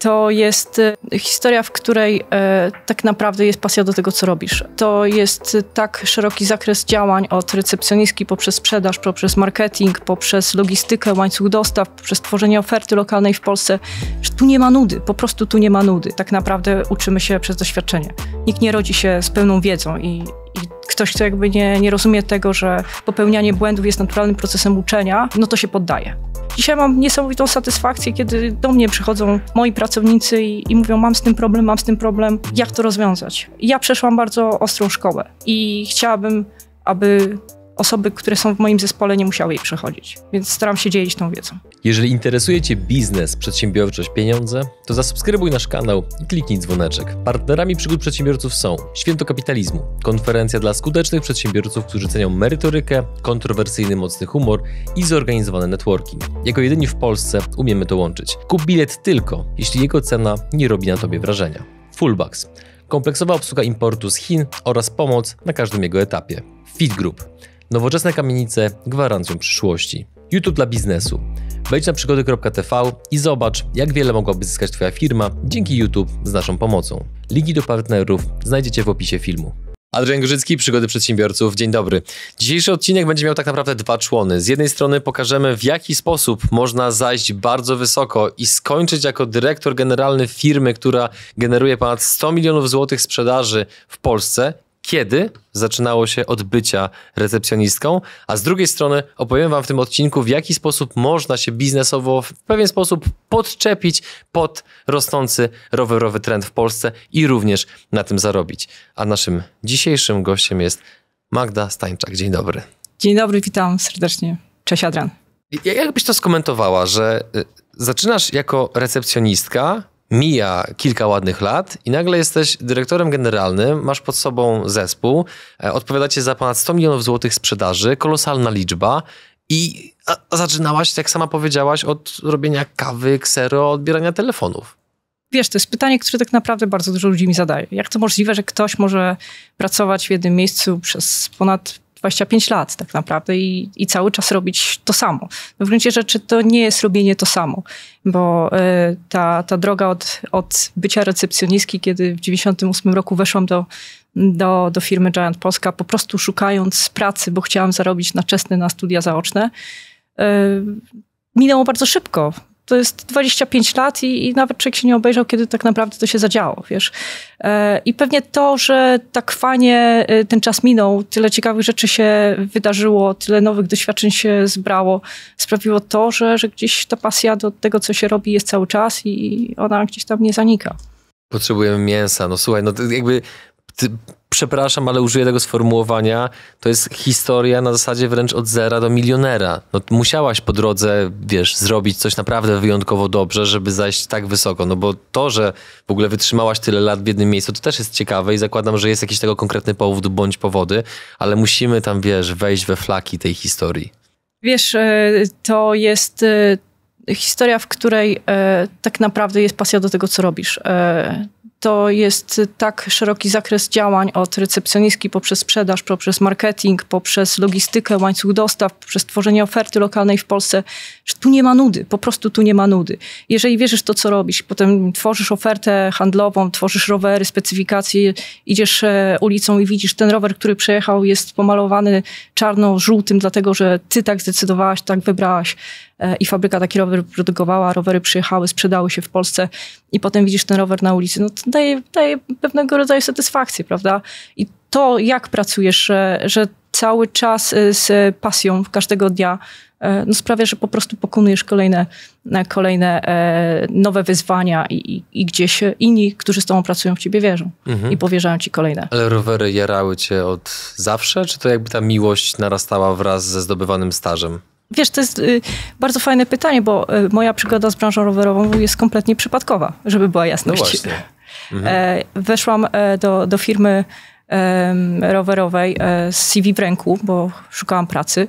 To jest y, historia, w której e, tak naprawdę jest pasja do tego, co robisz. To jest y, tak szeroki zakres działań od recepcjonistki poprzez sprzedaż, poprzez marketing, poprzez logistykę, łańcuch dostaw, poprzez tworzenie oferty lokalnej w Polsce, że tu nie ma nudy, po prostu tu nie ma nudy. Tak naprawdę uczymy się przez doświadczenie. Nikt nie rodzi się z pełną wiedzą i ktoś, kto jakby nie, nie rozumie tego, że popełnianie błędów jest naturalnym procesem uczenia, no to się poddaje. Dzisiaj mam niesamowitą satysfakcję, kiedy do mnie przychodzą moi pracownicy i, i, mówią: Mam z tym problem, mam z tym problem, jak to rozwiązać? Ja przeszłam bardzo ostrą szkołę i chciałabym, aby osoby, które są w moim zespole, nie musiały jej przechodzić. Więc staram się dzielić tą wiedzą. Jeżeli interesuje Cię biznes, przedsiębiorczość, pieniądze, to zasubskrybuj nasz kanał i kliknij dzwoneczek. Partnerami przygód przedsiębiorców są Święto Kapitalizmu, konferencja dla skutecznych przedsiębiorców, którzy cenią merytorykę, kontrowersyjny mocny humor i zorganizowany networking. Jako jedyni w Polsce umiemy to łączyć. Kup bilet tylko, jeśli jego cena nie robi na Tobie wrażenia. Fullbacks kompleksowa obsługa importu z Chin oraz pomoc na każdym jego etapie. Fit Group Nowoczesne kamienice gwarancją przyszłości. YouTube dla biznesu. Wejdź na przygody.tv i zobacz, jak wiele mogłaby zyskać Twoja firma dzięki YouTube z naszą pomocą. Linki do partnerów znajdziecie w opisie filmu. Adrian Grzycki, Przygody Przedsiębiorców. Dzień dobry. Dzisiejszy odcinek będzie miał tak naprawdę dwa człony. Z jednej strony pokażemy, w jaki sposób można zajść bardzo wysoko i skończyć jako dyrektor generalny firmy, która generuje ponad 100 milionów złotych sprzedaży w Polsce kiedy zaczynało się od bycia recepcjonistką, a z drugiej strony opowiem Wam w tym odcinku, w jaki sposób można się biznesowo w pewien sposób podczepić pod rosnący rowerowy trend w Polsce i również na tym zarobić. A naszym dzisiejszym gościem jest Magda Stańczak. Dzień dobry. Dzień dobry, witam serdecznie. Cześć Adrian. Jak byś to skomentowała, że y, zaczynasz jako recepcjonistka, Mija kilka ładnych lat i nagle jesteś dyrektorem generalnym, masz pod sobą zespół, e, odpowiadacie za ponad 100 milionów złotych sprzedaży, kolosalna liczba i zaczynałaś, tak jak sama powiedziałaś, od robienia kawy, ksero, odbierania telefonów. Wiesz, to jest pytanie, które tak naprawdę bardzo dużo ludzi mi zadaje. Jak to możliwe, że ktoś może pracować w jednym miejscu przez ponad 25 lat tak naprawdę i, i cały czas robić to samo. w gruncie rzeczy to nie jest robienie to samo, bo y, ta, ta droga od, od bycia recepcjonistki, kiedy w 98 roku weszłam do, do, do firmy Giant Polska, po prostu szukając pracy, bo chciałam zarobić na czesne na studia zaoczne, y, minęło bardzo szybko to jest 25 lat i, i, nawet człowiek się nie obejrzał, kiedy tak naprawdę to się zadziało, wiesz. E, I pewnie to, że tak fajnie e, ten czas minął, tyle ciekawych rzeczy się wydarzyło, tyle nowych doświadczeń się zbrało, sprawiło to, że, że gdzieś ta pasja do tego, co się robi jest cały czas i ona gdzieś tam nie zanika. Potrzebujemy mięsa. No słuchaj, no jakby ty przepraszam, ale użyję tego sformułowania, to jest historia na zasadzie wręcz od zera do milionera. No, musiałaś po drodze, wiesz, zrobić coś naprawdę wyjątkowo dobrze, żeby zajść tak wysoko. No bo to, że w ogóle wytrzymałaś tyle lat w jednym miejscu, to też jest ciekawe i zakładam, że jest jakiś tego konkretny powód bądź powody, ale musimy tam, wiesz, wejść we flaki tej historii. Wiesz, e, to jest e, historia, w której e, tak naprawdę jest pasja do tego, co robisz to jest tak szeroki zakres działań od recepcjonistki poprzez sprzedaż, poprzez marketing, poprzez logistykę, łańcuch dostaw, poprzez tworzenie oferty lokalnej w Polsce, że tu nie ma nudy, po prostu tu nie ma nudy. Jeżeli wierzysz to, co robisz, potem tworzysz ofertę handlową, tworzysz rowery, specyfikacje, idziesz e, ulicą i widzisz ten rower, który przejechał jest pomalowany czarno-żółtym, dlatego że ty tak zdecydowałaś, tak wybrałaś E, i fabryka taki rower produkowała, rowery przyjechały, sprzedały się w Polsce i potem widzisz ten rower na ulicy, no to daje, daje pewnego rodzaju satysfakcję, prawda? I to, jak pracujesz, że, że cały czas e, z pasją każdego dnia e, no sprawia, że po prostu pokonujesz kolejne, kolejne nowe wyzwania i, i gdzieś inni, którzy z tobą pracują w ciebie wierzą mhm. i powierzają ci kolejne. Ale rowery jarały cię od zawsze, czy to jakby ta miłość narastała wraz ze zdobywanym stażem? Wiesz, to jest y, bardzo fajne pytanie, bo y, moja przygoda z branżą rowerową jest kompletnie przypadkowa, żeby była no jasność. No mhm. e, weszłam e, do, do firmy e, rowerowej z CV w ręku, bo szukałam pracy.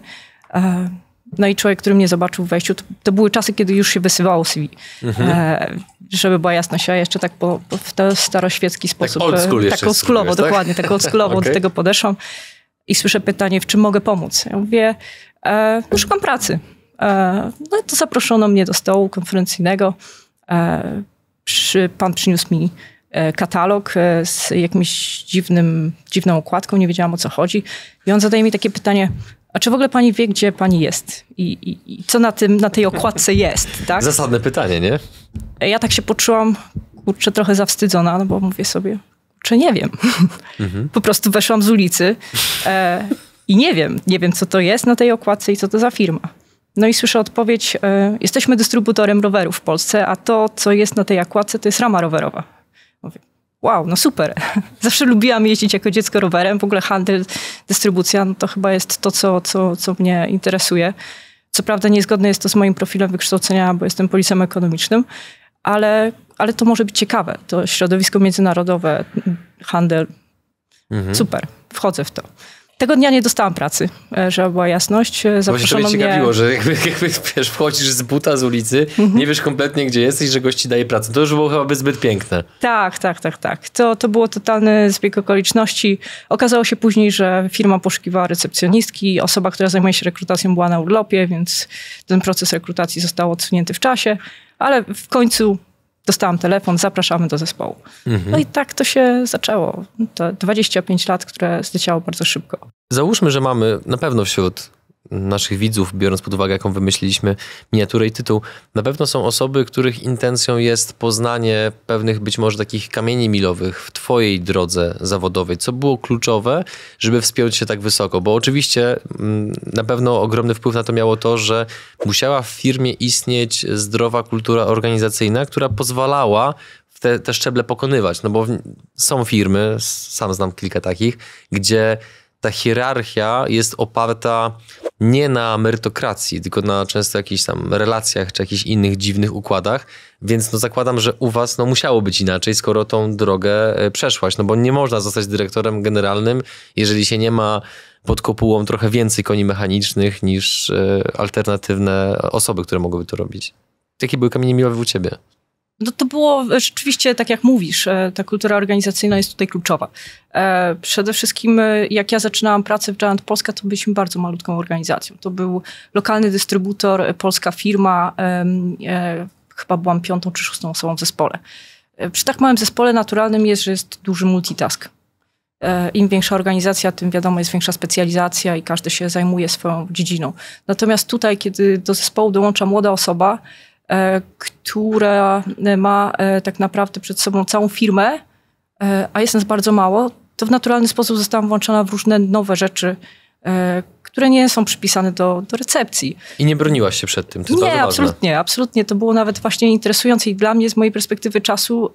E, no i człowiek, który mnie zobaczył w wejściu, to, to były czasy, kiedy już się wysywało CV. Mhm. E, żeby była jasność, a jeszcze tak po, po w ten staroświecki tak sposób. Tak, old tak e, oldschoolowo, tak? dokładnie, tak oldschoolowo okay. do tego podeszłam. I słyszę pytanie, w czym mogę pomóc? Ja mówię, e, szukam pracy. E, no to zaproszono mnie do stołu konferencyjnego. E, przy, pan przyniósł mi e, katalog e, z jakimś dziwnym, dziwną okładką, nie wiedziałam o co chodzi. I on zadaje mi takie pytanie, a czy w ogóle pani wie, gdzie pani jest? I, i, i co na, tym, na tej okładce jest? Tak? Zasadne pytanie, nie? E, ja tak się poczułam, kurczę, trochę zawstydzona, no bo mówię sobie, czy nie wiem. Mhm. Po prostu weszłam z ulicy. E, i nie wiem, nie wiem co to jest na tej okładce i co to za firma. No i słyszę odpowiedź, e, jesteśmy dystrybutorem rowerów w Polsce, a to, co jest na tej okładce, to jest rama rowerowa. Mówię, wow, no super. Zawsze lubiłam jeździć jako dziecko rowerem. W ogóle handel, dystrybucja, no to chyba jest to, co, co, co mnie interesuje. Co prawda niezgodne jest to z moim profilem wykształcenia, bo jestem policem ekonomicznym, ale, ale to może być ciekawe. To środowisko międzynarodowe, handel. Mhm. Super, wchodzę w to. Tego dnia nie dostałam pracy, e, żeby była jasność. E, zaproszono Właśnie to mnie ciekawiło, że jakby, jakby wiesz, wchodzisz z buta z ulicy, mm -hmm. nie wiesz kompletnie, gdzie jesteś, że gości daje pracę. To już było chyba zbyt piękne. Tak, tak, tak, tak. To, to było totalny zbieg okoliczności. Okazało się później, że firma poszukiwała recepcjonistki, osoba, która zajmuje się rekrutacją była na urlopie, więc ten proces rekrutacji został odsunięty w czasie, ale w końcu dostałam telefon, zapraszamy do zespołu. Mhm. No i tak to się zaczęło. To 25 lat, które zleciało bardzo szybko. Załóżmy, że mamy na pewno wśród naszych widzów, biorąc pod uwagę, jaką wymyśliliśmy miniaturę i tytuł, na pewno są osoby, których intencją jest poznanie pewnych być może takich kamieni milowych w Twojej drodze zawodowej. Co było kluczowe, żeby wspiąć się tak wysoko? Bo oczywiście mm, na pewno ogromny wpływ na to miało to, że musiała w firmie istnieć zdrowa kultura organizacyjna, która pozwalała te, te szczeble pokonywać, no bo są firmy, sam znam kilka takich, gdzie ta hierarchia jest oparta nie na merytokracji, tylko na często jakichś tam relacjach czy jakichś innych dziwnych układach, więc no zakładam, że u was no musiało być inaczej, skoro tą drogę e, przeszłaś, no bo nie można zostać dyrektorem generalnym, jeżeli się nie ma pod kopułą trochę więcej koni mechanicznych niż e, alternatywne osoby, które mogłyby to robić. Jakie były kamienie milowe u ciebie? No to było e, rzeczywiście, tak jak mówisz, e, ta kultura organizacyjna jest tutaj kluczowa. E, przede wszystkim, jak ja zaczynałam pracę w Giant Polska, to byliśmy bardzo malutką organizacją. To był lokalny dystrybutor, polska firma. Chyba byłam piątą czy szóstą osobą w zespole. Przy tak małym zespole naturalnym jest, że jest duży multitask. Im większa organizacja, tym wiadomo jest większa specjalizacja i każdy się zajmuje swoją dziedziną. Natomiast tutaj, kiedy do zespołu dołącza młoda osoba, E, która e, ma e, tak naprawdę przed sobą całą firmę, a jest nas bardzo mało, to w naturalny sposób zostałam włączona w różne nowe rzeczy, które nie są przypisane do, do recepcji. I nie broniłaś się przed tym, to nie, absolutnie, absolutnie. To było nawet właśnie interesujące i dla mnie z mojej perspektywy czasu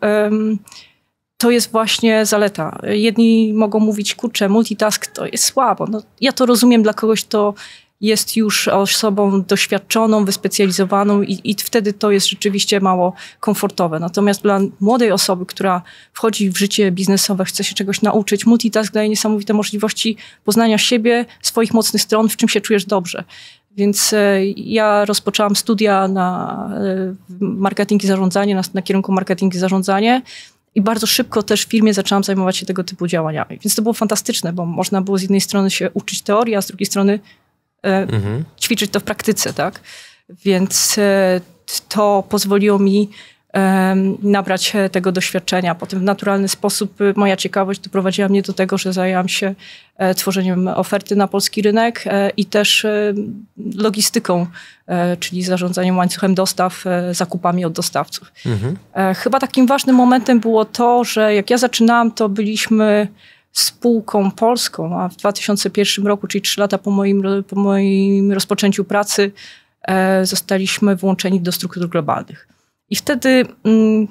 to jest właśnie zaleta. Jedni mogą mówić, kurczę, multitask to jest słabo. No, ja to rozumiem, dla kogoś to jest już osobą doświadczoną, wyspecjalizowaną i, i, wtedy to jest rzeczywiście mało komfortowe. Natomiast dla młodej osoby, która wchodzi w życie biznesowe, chce się czegoś nauczyć, multitask daje niesamowite możliwości poznania siebie, swoich mocnych stron, w czym się czujesz dobrze. Więc e, ja rozpoczęłam studia na e, marketing i zarządzanie, na, na kierunku marketing i zarządzanie. I bardzo szybko też w firmie zaczęłam zajmować się tego typu działaniami. Więc to było fantastyczne, bo można było z jednej strony się uczyć teorii, a z drugiej strony E, mhm. ćwiczyć to w praktyce, tak? Więc e, to pozwoliło mi nabrać e, tego doświadczenia. Potem w naturalny sposób moja ciekawość doprowadziła mnie do tego, że zajęłam się tworzeniem oferty na polski rynek i też logistyką, czyli zarządzaniem łańcuchem dostaw, zakupami od dostawców. Mhm. Chyba takim ważnym momentem było to, że jak ja zaczynałam, to byliśmy spółką polską, a w 2001 roku, czyli trzy lata po moim, po moim rozpoczęciu pracy, e, zostaliśmy włączeni do struktur globalnych. I wtedy mm,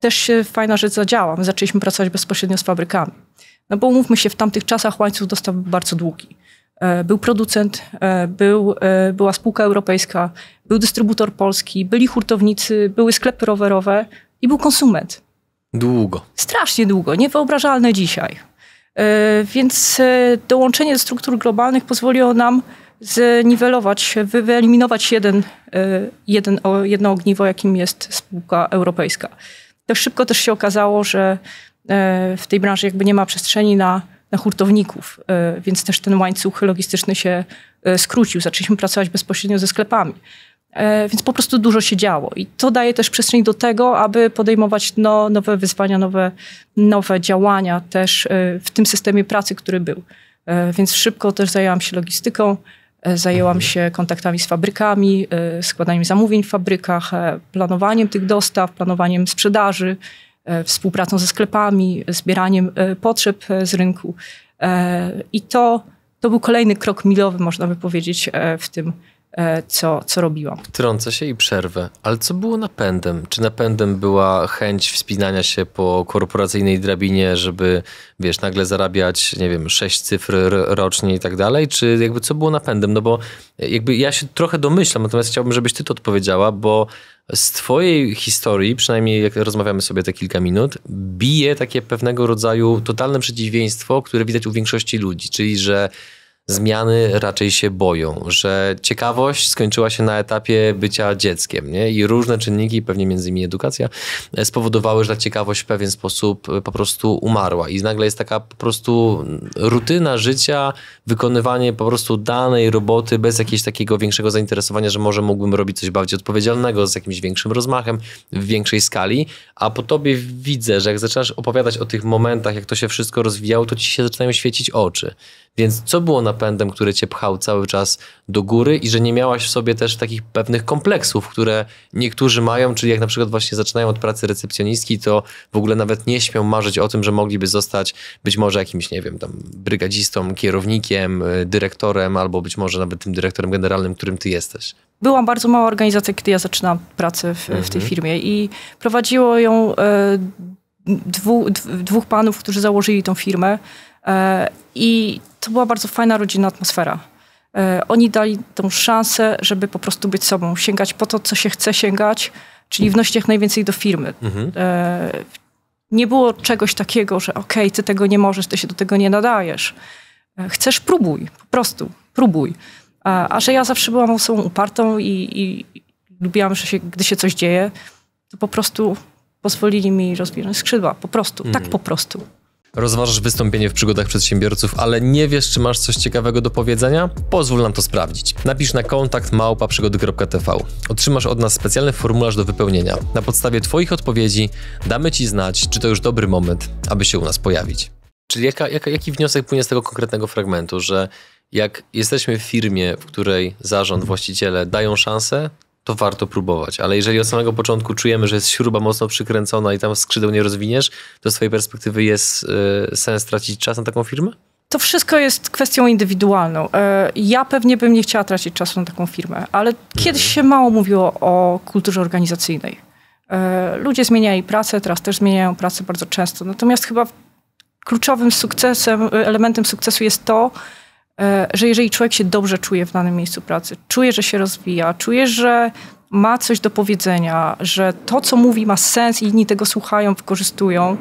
też się fajna rzecz zadziała. My zaczęliśmy pracować bezpośrednio z fabrykami. No bo umówmy się, w tamtych czasach łańcuch dostaw był bardzo długi. E, był producent, e, był, e, była spółka europejska, był dystrybutor polski, byli hurtownicy, były sklepy rowerowe i był konsument. Długo. Strasznie długo, niewyobrażalne dzisiaj. E, więc e, dołączenie do struktur globalnych pozwoliło nam zniwelować, wyeliminować jeden, e, jeden, jedno ogniwo, jakim jest spółka europejska. Tak szybko też się okazało, że w tej branży jakby nie ma przestrzeni na, na hurtowników, więc też ten łańcuch logistyczny się skrócił. Zaczęliśmy pracować bezpośrednio ze sklepami. E, więc po prostu dużo się działo i to daje też przestrzeń do tego, aby podejmować no, nowe wyzwania, nowe, nowe działania też e, w tym systemie pracy, który był. E, więc szybko też zajęłam się logistyką, zajęłam mhm. się kontaktami z fabrykami, składaniem zamówień w fabrykach, planowaniem tych dostaw, planowaniem sprzedaży, współpracą ze sklepami, zbieraniem potrzeb z rynku. I to, to był kolejny krok milowy, można by powiedzieć, w tym E, co, co robiłam. Wtrącę się i przerwę. Ale co było napędem? Czy napędem była chęć wspinania się po korporacyjnej drabinie, żeby, wiesz, nagle zarabiać, nie wiem, sześć cyfr rocznie i tak dalej? Czy jakby co było napędem? No bo jakby ja się trochę domyślam, natomiast chciałbym, żebyś ty to odpowiedziała, bo z twojej historii, przynajmniej jak rozmawiamy sobie te kilka minut, bije takie pewnego rodzaju totalne przeciwieństwo, które widać u większości ludzi, czyli że zmiany raczej się boją, że ciekawość skończyła się na etapie bycia dzieckiem nie? i różne czynniki, pewnie między innymi edukacja, e, spowodowały, że ta ciekawość w pewien sposób e, po prostu umarła i nagle jest taka po prostu rutyna życia, wykonywanie po prostu danej roboty bez jakiegoś takiego większego zainteresowania, że może mógłbym robić coś bardziej odpowiedzialnego, z jakimś większym rozmachem, w większej skali, a po tobie widzę, że jak zaczynasz opowiadać o tych momentach, jak to się wszystko rozwijało, to ci się zaczynają świecić oczy. Więc co było na napędem, który cię pchał cały czas do góry i że nie miałaś w sobie też takich pewnych kompleksów, które niektórzy mają, czyli jak na przykład właśnie zaczynają od pracy recepcjonistki, to w ogóle nawet nie śmią marzyć o tym, że mogliby zostać być może jakimś, nie wiem, tam brygadzistą, kierownikiem, y, dyrektorem albo być może nawet tym dyrektorem generalnym, którym ty jesteś. Byłam bardzo mała organizacja, kiedy ja zaczynałam pracę w, mhm. w tej mhm. firmie i prowadziło ją e, dwu, dwóch panów, którzy założyli tą firmę e, i to była bardzo fajna rodzinna atmosfera. E, oni dali tą szansę, żeby po prostu być sobą, sięgać po to, co się chce sięgać, czyli wnosić jak najwięcej do firmy. Mhm. E, nie było czegoś takiego, że okej, okay, ty tego nie możesz, ty się do tego nie nadajesz. E, chcesz, próbuj, po prostu, próbuj. A, a że ja zawsze byłam osobą upartą i, i lubiłam, że się, gdy się coś dzieje, to po prostu pozwolili mi rozbić skrzydła. Po prostu, tak mhm. tak po prostu. Rozważasz wystąpienie w przygodach przedsiębiorców, ale nie wiesz, czy masz coś ciekawego do powiedzenia? Pozwól nam to sprawdzić. Napisz na kontakt małpaprzygody.tv. przygody.tv. Otrzymasz od nas specjalny formularz do wypełnienia. Na podstawie Twoich odpowiedzi damy Ci znać, czy to już dobry moment, aby się u nas pojawić. Czyli jaka, jaka, jaki wniosek płynie z tego konkretnego fragmentu, że jak jesteśmy w firmie, w której zarząd, właściciele dają szansę, to warto próbować. Ale jeżeli od samego początku czujemy, że jest śruba mocno przykręcona i tam skrzydeł nie rozwiniesz, to z twojej perspektywy jest e, sens tracić czas na taką firmę? To wszystko jest kwestią indywidualną. E, ja pewnie bym nie chciała tracić czasu na taką firmę, ale kiedyś mhm. się mało mówiło o kulturze organizacyjnej. E, ludzie zmieniają pracę, teraz też zmieniają pracę bardzo często. Natomiast chyba kluczowym sukcesem, elementem sukcesu jest to, E, że jeżeli człowiek się dobrze czuje w danym miejscu pracy, czuje, że się rozwija, czuje, że ma coś do powiedzenia, że to, co mówi, ma sens i inni tego słuchają, wykorzystują,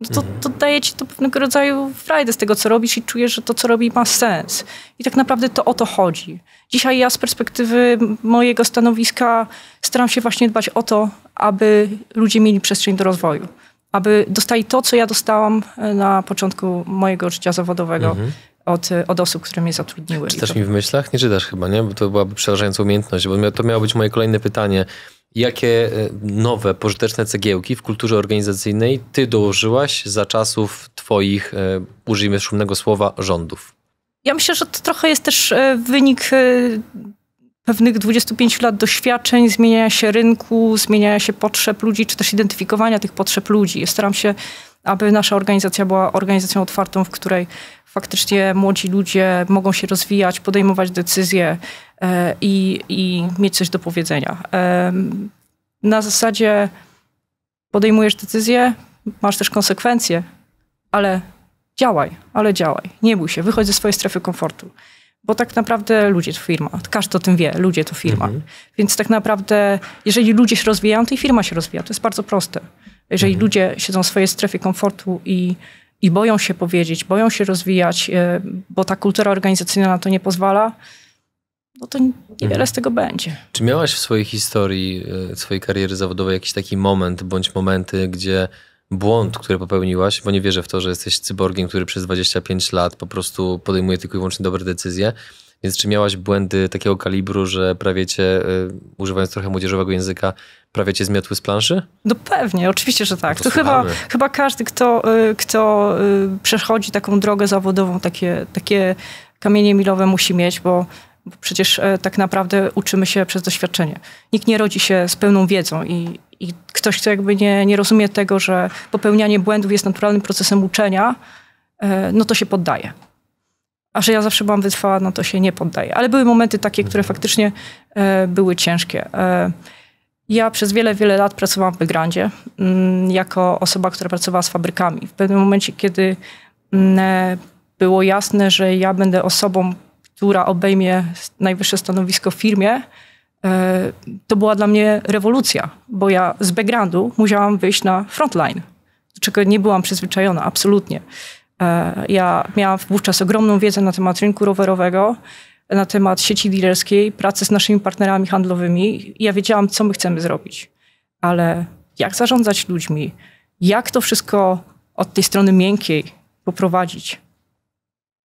no to, to daje ci to pewnego rodzaju frajdę z tego, co robisz i czujesz, że to, co robi, ma sens. I tak naprawdę to o to chodzi. Dzisiaj ja z perspektywy mojego stanowiska staram się właśnie dbać o to, aby ludzie mieli przestrzeń do rozwoju. Aby dostali to, co ja dostałam e, na początku mojego życia zawodowego. Mhm od, od osób, które mnie zatrudniły. Czytasz to... mi w myślach? Nie czytasz chyba, nie? Bo to byłaby przerażająca umiejętność, bo to miało być moje kolejne pytanie. Jakie e, nowe, pożyteczne cegiełki w kulturze organizacyjnej ty dołożyłaś za czasów twoich, e, użyjmy szumnego słowa, rządów? Ja myślę, że to trochę jest też e, wynik pewnych 25 lat doświadczeń, zmieniania się rynku, zmieniania się potrzeb ludzi, czy też identyfikowania tych potrzeb ludzi. Ja staram się, aby nasza organizacja była organizacją otwartą, w której faktycznie młodzi ludzie mogą się rozwijać, podejmować decyzje e, i, i mieć coś do powiedzenia. E, na zasadzie podejmujesz decyzję, masz też konsekwencje, ale działaj, ale działaj. Nie bój się, wychodź ze swojej strefy komfortu. Bo tak naprawdę ludzie to firma. Każdy o tym wie, ludzie to firma. Mhm. Więc tak naprawdę, jeżeli ludzie się rozwijają, to i firma się rozwija. To jest bardzo proste. Jeżeli mhm. ludzie siedzą w swojej strefie komfortu i i boją się powiedzieć, boją się rozwijać, e, bo ta kultura organizacyjna na to nie pozwala, no to niewiele mhm. z tego będzie. Czy miałaś w swojej historii, e, swojej kariery zawodowej jakiś taki moment bądź momenty, gdzie błąd, który popełniłaś, bo nie wierzę w to, że jesteś cyborgiem, który przez 25 lat po prostu podejmuje tylko i wyłącznie dobre decyzje, więc czy miałaś błędy takiego kalibru, że prawie cię, y, używając trochę młodzieżowego języka, prawie cię zmiotły z planszy? No pewnie, oczywiście, że tak. No to, to chyba, chyba każdy, kto, y, kto y, przechodzi taką drogę zawodową, takie, takie kamienie milowe musi mieć, bo bo przecież e, tak naprawdę uczymy się przez doświadczenie. Nikt nie rodzi się z pełną wiedzą i, i ktoś, kto jakby nie, nie rozumie tego, że popełnianie błędów jest naturalnym procesem uczenia, e, no to się poddaje. A że ja zawsze byłam wytrwała, no to się nie poddaję. Ale były momenty takie, które mhm. faktycznie e, były ciężkie. E, ja przez wiele, wiele lat pracowałam w Begrandzie m, mm, jako osoba, która pracowała z fabrykami. W pewnym momencie, kiedy m, mm, e, było jasne, że ja będę osobą, która obejmie najwyższe stanowisko w firmie, e, to była dla mnie rewolucja, bo ja z backgroundu musiałam wyjść na frontline, do czego nie byłam przyzwyczajona, absolutnie. E, ja miałam wówczas ogromną wiedzę na temat rynku rowerowego, na temat sieci dealerskiej, pracy z naszymi partnerami handlowymi. Ja wiedziałam, co my chcemy zrobić, ale jak zarządzać ludźmi, jak to wszystko od tej strony miękkiej poprowadzić,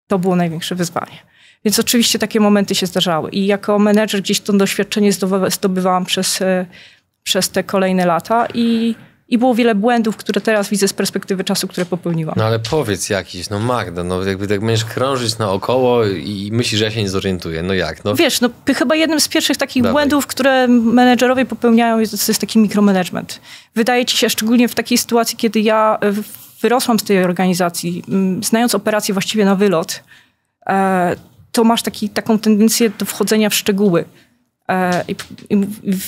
to było największe wyzwanie. Więc oczywiście takie momenty się zdarzały. I jako menedżer gdzieś to doświadczenie zdobywałam przez, e, przez te kolejne lata i i było wiele błędów, które teraz widzę z perspektywy czasu, które popełniłam. No ale powiedz jakiś, no Magda, no jakby tak będziesz krążyć naokoło i myślisz, że ja się nie zorientuję, no jak? No. Wiesz, no chyba jednym z pierwszych takich Dawaj. błędów, które menedżerowie popełniają, jest, jest taki mikromanagement. Wydaje ci się, szczególnie w takiej sytuacji, kiedy ja e, wyrosłam z tej organizacji, mm, znając operację właściwie na wylot, e, to masz taki, taką tendencję do wchodzenia w szczegóły. E, I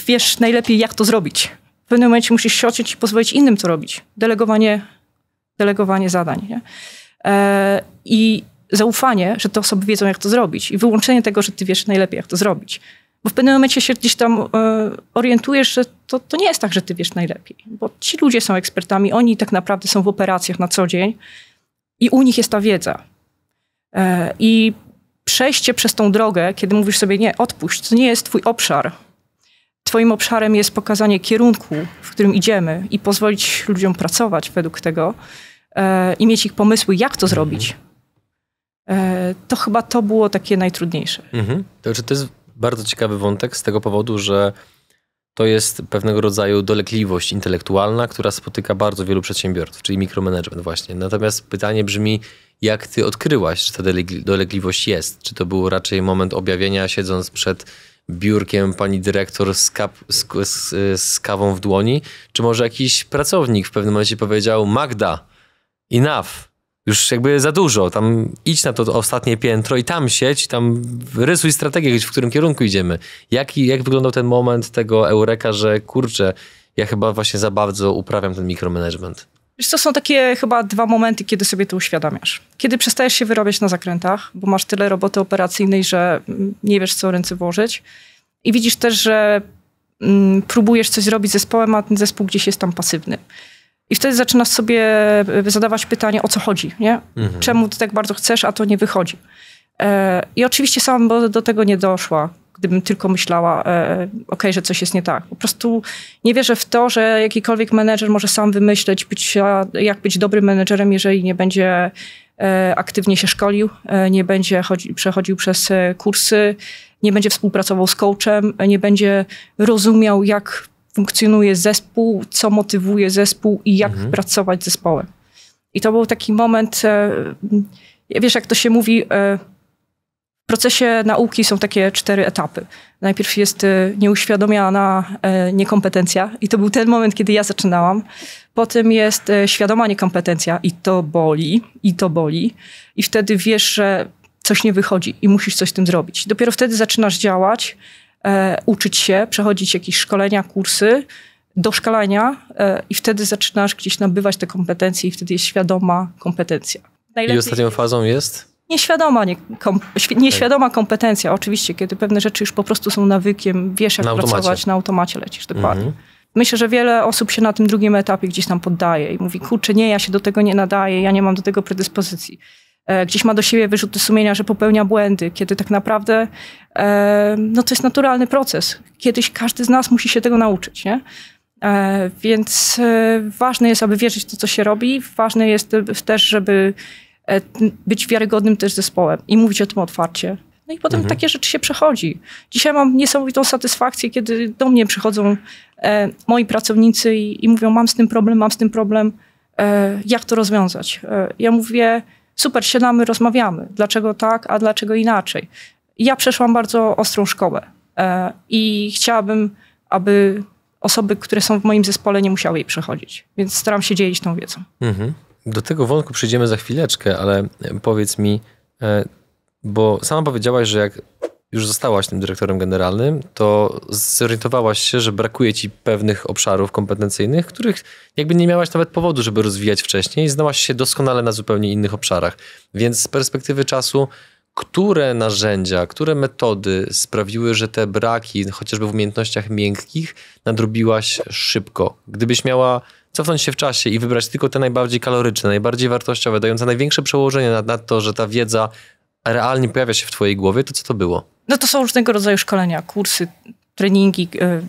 wiesz najlepiej, jak to zrobić pewnym momencie musisz się i pozwolić innym to robić. Delegowanie, delegowanie zadań. Nie? E, I zaufanie, że te osoby wiedzą, jak to zrobić. I wyłączenie tego, że ty wiesz najlepiej, jak to zrobić. Bo w pewnym momencie się gdzieś tam e, orientujesz, że to, to nie jest tak, że ty wiesz najlepiej. Bo ci ludzie są ekspertami, oni tak naprawdę są w operacjach na co dzień i u nich jest ta wiedza. E, I przejście przez tą drogę, kiedy mówisz sobie, nie, odpuść, to nie jest twój obszar, Twoim obszarem jest pokazanie kierunku, w którym idziemy i pozwolić ludziom pracować według tego e, i mieć ich pomysły, jak to mhm. zrobić. E, to chyba to było takie najtrudniejsze. Mhm. To, znaczy, to jest bardzo ciekawy wątek z tego powodu, że to jest pewnego rodzaju dolegliwość intelektualna, która spotyka bardzo wielu przedsiębiorców, czyli mikromanagement właśnie. Natomiast pytanie brzmi, jak ty odkryłaś, że ta dolegliwość jest? Czy to był raczej moment objawienia, siedząc przed biurkiem pani dyrektor z, kap, z, z, z, kawą w dłoni, czy może jakiś pracownik w pewnym momencie powiedział Magda, enough, już jakby za dużo, tam idź na to ostatnie piętro i tam sieć, tam rysuj strategię, w którym kierunku idziemy. Jak, jak wyglądał ten moment tego eureka, że kurczę, ja chyba właśnie za bardzo uprawiam ten mikromanagement? Wiesz co, są takie chyba dwa momenty, kiedy sobie to uświadamiasz. Kiedy przestajesz się wyrobić na zakrętach, bo masz tyle roboty operacyjnej, że mm, nie wiesz, co ręce włożyć. I widzisz też, że mm, próbujesz coś zrobić z zespołem, a ten zespół gdzieś jest tam pasywny. I wtedy zaczynasz sobie e, zadawać pytanie, o co chodzi, nie? Mhm. Czemu ty tak bardzo chcesz, a to nie wychodzi. E, I oczywiście sama do tego nie doszła gdybym tylko myślała, e, ok, że coś jest nie tak. Po prostu nie wierzę w to, że jakikolwiek menedżer może sam wymyśleć, być, jak być dobrym menedżerem, jeżeli nie będzie e, aktywnie się szkolił, e, nie będzie chodzi, przechodził przez e, kursy, nie będzie współpracował z coachem, e, nie będzie rozumiał, jak funkcjonuje zespół, co motywuje zespół i jak mhm. pracować z zespołem. I to był taki moment, e, wiesz, jak to się mówi w procesie nauki są takie cztery etapy. Najpierw jest y, nieuświadomiona e, niekompetencja i to był ten moment, kiedy ja zaczynałam. Potem jest e, świadoma niekompetencja i to boli, i to boli. I wtedy wiesz, że coś nie wychodzi i musisz coś z tym zrobić. Dopiero wtedy zaczynasz działać, e, uczyć się, przechodzić jakieś szkolenia, kursy, doszkalania i wtedy zaczynasz gdzieś nabywać te kompetencje i wtedy jest świadoma kompetencja. Najlepiej I ostatnią fazą jest? nieświadoma, nie, kom, nieświadoma kompetencja, oczywiście, kiedy pewne rzeczy już po prostu są nawykiem, wiesz jak na pracować, na automacie lecisz, dokładnie. Mhm. Myślę, że wiele osób się na tym drugim etapie gdzieś tam poddaje i mówi, kurczę, nie, ja się do tego nie nadaję, ja nie mam do tego predyspozycji. E, gdzieś ma do siebie wyrzuty sumienia, że popełnia błędy, kiedy tak naprawdę e, no to jest naturalny proces. Kiedyś każdy z nas musi się tego nauczyć, nie? E, więc e, ważne jest, aby wierzyć w to, co się robi. Ważne jest e, też, żeby E, być wiarygodnym też zespołem i mówić o tym otwarcie. No i potem mhm. takie rzeczy się przechodzi. Dzisiaj mam niesamowitą satysfakcję, kiedy do mnie przychodzą e, moi pracownicy i, i, mówią: Mam z tym problem, mam z tym problem, e, jak to rozwiązać? E, ja mówię: Super, siadamy, rozmawiamy. Dlaczego tak, a dlaczego inaczej? Ja przeszłam bardzo ostrą szkołę e, i chciałabym, aby osoby, które są w moim zespole, nie musiały jej przechodzić. Więc staram się dzielić tą wiedzą. Mhm do tego wątku przyjdziemy za chwileczkę, ale e, powiedz mi, e, bo sama powiedziałaś, że jak już zostałaś tym dyrektorem generalnym, to zorientowałaś się, że brakuje ci pewnych obszarów kompetencyjnych, których jakby nie miałaś nawet powodu, żeby rozwijać wcześniej. Znałaś się doskonale na zupełnie innych obszarach. Więc z perspektywy czasu, które narzędzia, które metody sprawiły, że te braki, chociażby w umiejętnościach miękkich, nadrobiłaś szybko? Gdybyś miała cofnąć się w czasie i wybrać tylko te najbardziej kaloryczne, najbardziej wartościowe, dające największe przełożenie na, na to, że ta wiedza realnie pojawia się w twojej głowie, to co to było? No to są różnego rodzaju szkolenia, kursy, treningi, e,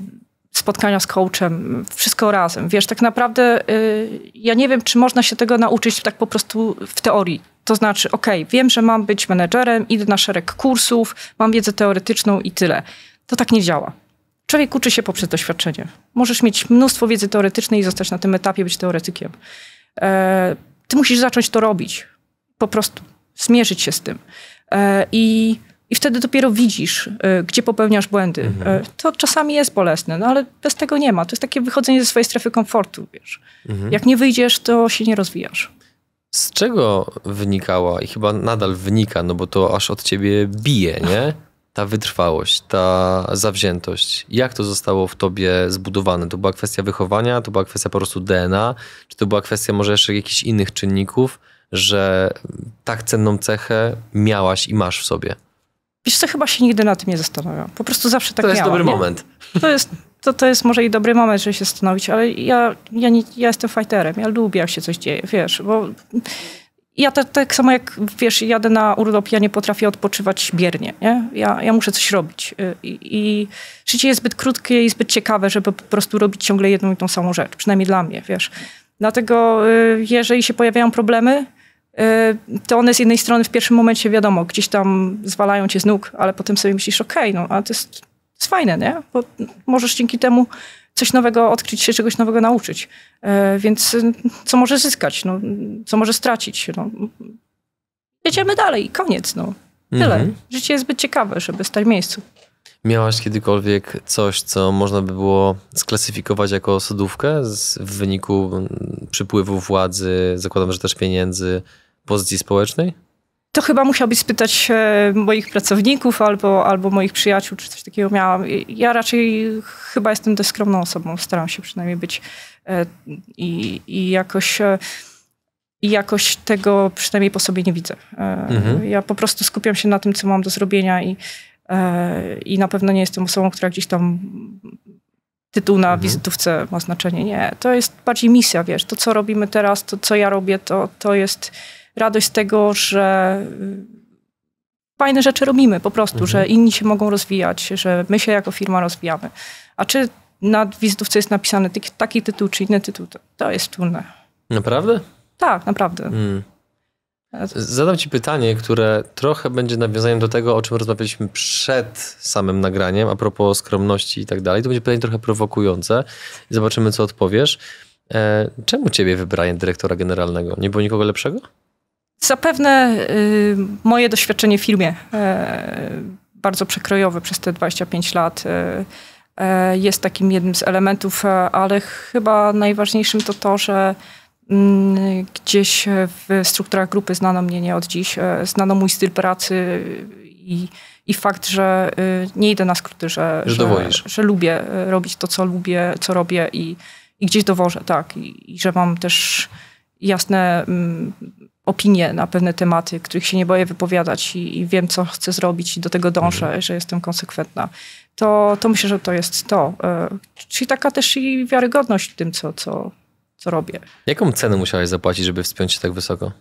spotkania z coachem, wszystko razem. Wiesz, tak naprawdę e, ja nie wiem, czy można się tego nauczyć tak po prostu w teorii. To znaczy, ok, wiem, że mam być menedżerem, idę na szereg kursów, mam wiedzę teoretyczną i tyle. To tak nie działa. Człowiek uczy się poprzez doświadczenie. Możesz mieć mnóstwo wiedzy teoretycznej i zostać na tym etapie, być teoretykiem. E, ty musisz zacząć to robić. Po prostu zmierzyć się z tym. E, I i wtedy dopiero widzisz, e, gdzie popełniasz błędy. E, mhm. To czasami jest bolesne, no ale bez tego nie ma. To jest takie wychodzenie ze swojej strefy komfortu, wiesz. Mhm. Jak nie wyjdziesz, to się nie rozwijasz. Z czego wynikała i chyba nadal wynika, no bo to aż od ciebie bije, nie? ta wytrwałość, ta zawziętość, jak to zostało w tobie zbudowane? To była kwestia wychowania, to była kwestia po prostu DNA, czy to była kwestia może jeszcze jakichś innych czynników, że tak cenną cechę miałaś i masz w sobie? Wiesz co, chyba się nigdy na tym nie zastanawiam. Po prostu zawsze tak To jest dobry nie? moment. To jest, to, to jest może i dobry moment, żeby się zastanowić, ale ja, ja, nie, ja jestem fighterem, ja lubię jak się coś dzieje, wiesz, bo ja tak, tak samo jak, wiesz, jadę na urlop, ja nie potrafię odpoczywać biernie, nie? Ja, ja muszę coś robić. Y, I, I, życie jest zbyt krótkie i zbyt ciekawe, żeby po prostu robić ciągle jedną i tą samą rzecz, przynajmniej dla mnie, wiesz. Dlatego y, jeżeli się pojawiają problemy, y, to one z jednej strony w pierwszym momencie, wiadomo, gdzieś tam zwalają cię z nóg, ale potem sobie myślisz, okej, okay, no, ale to jest, to jest fajne, nie? Bo możesz dzięki temu coś nowego odkryć się, czegoś nowego nauczyć. E, więc y, co może zyskać, no, co może stracić? No. Jedziemy dalej i koniec. No. Tyle. Mhm. Życie jest zbyt ciekawe, żeby stać w miejscu. Miałaś kiedykolwiek coś, co można by było sklasyfikować jako sodówkę z, w wyniku mm, przypływu władzy, zakładam, że też pieniędzy, pozycji społecznej? to chyba musiałbyś spytać e, moich pracowników albo, albo moich przyjaciół, czy coś takiego miałam. Ja raczej chyba jestem dość skromną osobą, staram się przynajmniej być e, i, i jakoś. E, I jakoś tego przynajmniej po sobie nie widzę. Mhm. Ja po prostu skupiam się na tym, co mam do zrobienia i, i na pewno nie jestem osobą, która gdzieś tam tytuł na mhm. wizytówce ma znaczenie. Nie, to jest bardziej misja, wiesz. To, co robimy teraz, to, co ja robię, to, to jest radość z tego, że y, fajne rzeczy robimy po prostu, mhm. że inni się mogą rozwijać, że my się jako firma rozwijamy. A czy na wizytówce jest napisany taki tytuł czy inny tytuł, to, to jest trudne. Naprawdę? Tak, naprawdę. Hmm. Zadam Ci pytanie, które trochę będzie nawiązaniem do tego, o czym rozmawialiśmy przed samym nagraniem, a propos skromności i tak dalej. To będzie pytanie trochę prowokujące i zobaczymy, co odpowiesz. E, czemu Ciebie wybrałem dyrektora generalnego? Nie było nikogo lepszego? Zapewne y, moje doświadczenie w firmie, y, e, bardzo przekrojowe przez te 25 lat, y, jest takim jednym z elementów, ale chyba najważniejszym to to, że mm, gdzieś w strukturach grupy znano mnie nie od dziś, znano mój styl pracy i, i fakt, że y, nie idę na skróty, że, że, że, że lubię robić to, co lubię, co robię i, i gdzieś dowożę, tak. I, i że mam też jasne mm, opinie na pewne tematy, których się nie boję wypowiadać i, i wiem, co chcę zrobić i do tego dążę, mhm. że jestem konsekwentna, to, to myślę, że to jest to. E, czyli taka też i wiarygodność w tym, co, co, co robię. Jaką cenę musiałeś zapłacić, żeby wspiąć się tak wysoko?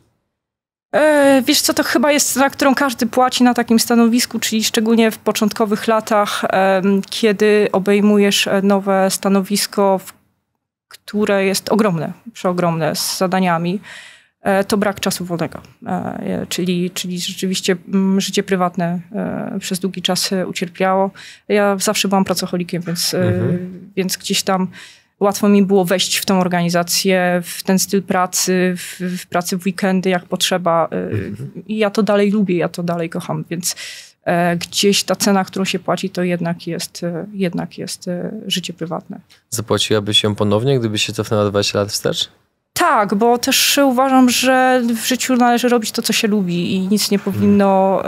E, wiesz co, to chyba jest cena, którą każdy płaci na takim stanowisku, czyli szczególnie w początkowych latach, kiedy obejmujesz e, nowe stanowisko, które jest ogromne, przeogromne z zadaniami E, to brak czasu wolnego, e, czyli, czyli rzeczywiście mm, życie prywatne e, przez długi czas ucierpiało. Ja zawsze byłam pracocholikiem, więc, mhm. więc gdzieś tam łatwo mi było wejść w tą organizację, w ten styl pracy, w, w pracy w weekendy jak potrzeba. Mhm. I ja to dalej lubię, ja to dalej kocham, więc gdzieś ta cena, którą się płaci, to jednak jest, jednak jest życie prywatne. Zapłaciłaby się ponownie, gdyby się cofnęła 20 lat wstecz? Tak, bo też uważam, że w życiu należy robić to, co się lubi i nic nie powinno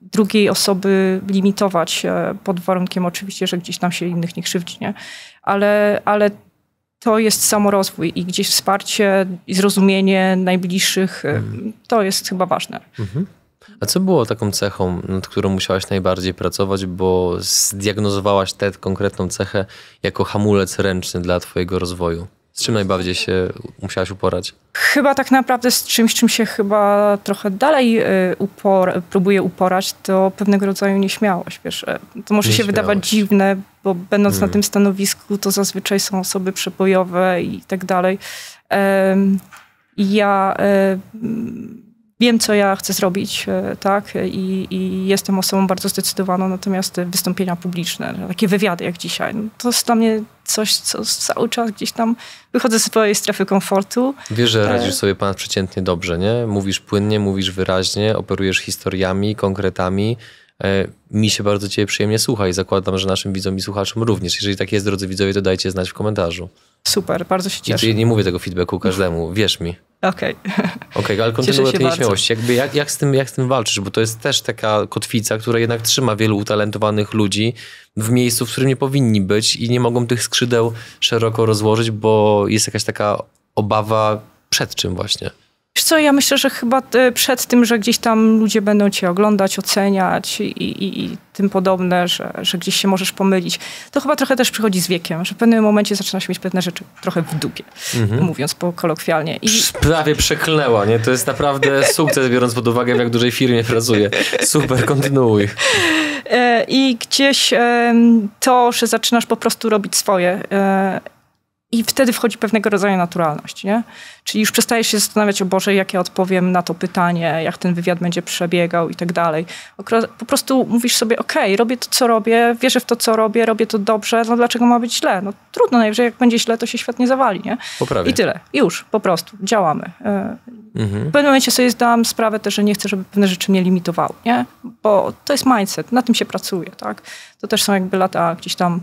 drugiej osoby limitować, e, pod warunkiem oczywiście, że gdzieś tam się innych nie krzywdzi, nie? Ale, ale to jest samorozwój i gdzieś wsparcie i zrozumienie najbliższych, e, mhm. to jest chyba ważne. Mhm. A co było taką cechą, nad którą musiałaś najbardziej pracować, bo zdiagnozowałaś tę konkretną cechę jako hamulec ręczny dla twojego rozwoju? Z czym najbardziej się musiałaś uporać? Chyba tak naprawdę z czymś, czym się chyba trochę dalej y, upor próbuję uporać, to pewnego rodzaju nieśmiałość. Wiesz. E, to może się wydawać dziwne, bo będąc hmm. na mm. tym stanowisku, to zazwyczaj są osoby przebojowe i tak dalej. ja wiem, co ja chcę zrobić, e, tak, e, I, i jestem osobą bardzo zdecydowaną, natomiast wystąpienia publiczne, no, takie wywiady jak dzisiaj, no to jest dla mnie coś, co cały czas gdzieś tam wychodzę z swojej strefy komfortu. Wiesz, że e, radzisz sobie pan przeciętnie dobrze, nie? Mówisz płynnie, mówisz wyraźnie, operujesz historiami, konkretami, E, mi się bardzo Ciebie przyjemnie słucha i zakładam, że naszym widzom i słuchaczom również. Jeżeli tak jest, drodzy widzowie, to dajcie znać w komentarzu. Super, bardzo się cieszę. I nie mówię tego feedbacku każdemu, wierz mi. Okej. Okay. okay, ale kontynuuję tę śmiałość. Jakby jak, jak, z tym, jak z tym walczysz? Bo to jest też taka kotwica, która jednak trzyma wielu utalentowanych ludzi w miejscu, w którym nie powinni być i nie mogą tych skrzydeł szeroko rozłożyć, bo jest jakaś taka obawa przed czym właśnie. Wiesz co, ja myślę, że chyba e, przed tym, że gdzieś tam ludzie będą cię oglądać, oceniać i, i, i, tym podobne, że, że gdzieś się możesz pomylić, to chyba trochę też przychodzi z wiekiem, że w pewnym momencie zaczynasz mieć pewne rzeczy trochę w dupie, mhm. mówiąc kolokwialnie. I... Prawie przeklęła, nie? To jest naprawdę sukces, biorąc pod uwagę, w jak dużej firmie pracuję. Super, kontynuuj. E, I gdzieś to, że zaczynasz po prostu robić swoje e, i wtedy wchodzi pewnego rodzaju naturalność, nie? Czyli już przestajesz się zastanawiać, o Boże, jak ja odpowiem na to pytanie, jak ten wywiad będzie przebiegał i tak dalej. Po prostu mówisz sobie, okej, okay, robię to, co robię, wierzę w to, co robię, robię to dobrze, no dlaczego ma być źle? No trudno, najwyżej jak będzie źle, to się świat nie zawali, nie? Poprawię. I tyle. Już, po prostu. Działamy. E, mhm. W pewnym momencie sobie zdałam sprawę też, że nie chcę, żeby pewne rzeczy mnie limitowały, nie? Bo to jest mindset, na tym się pracuje, tak? To też są jakby lata gdzieś tam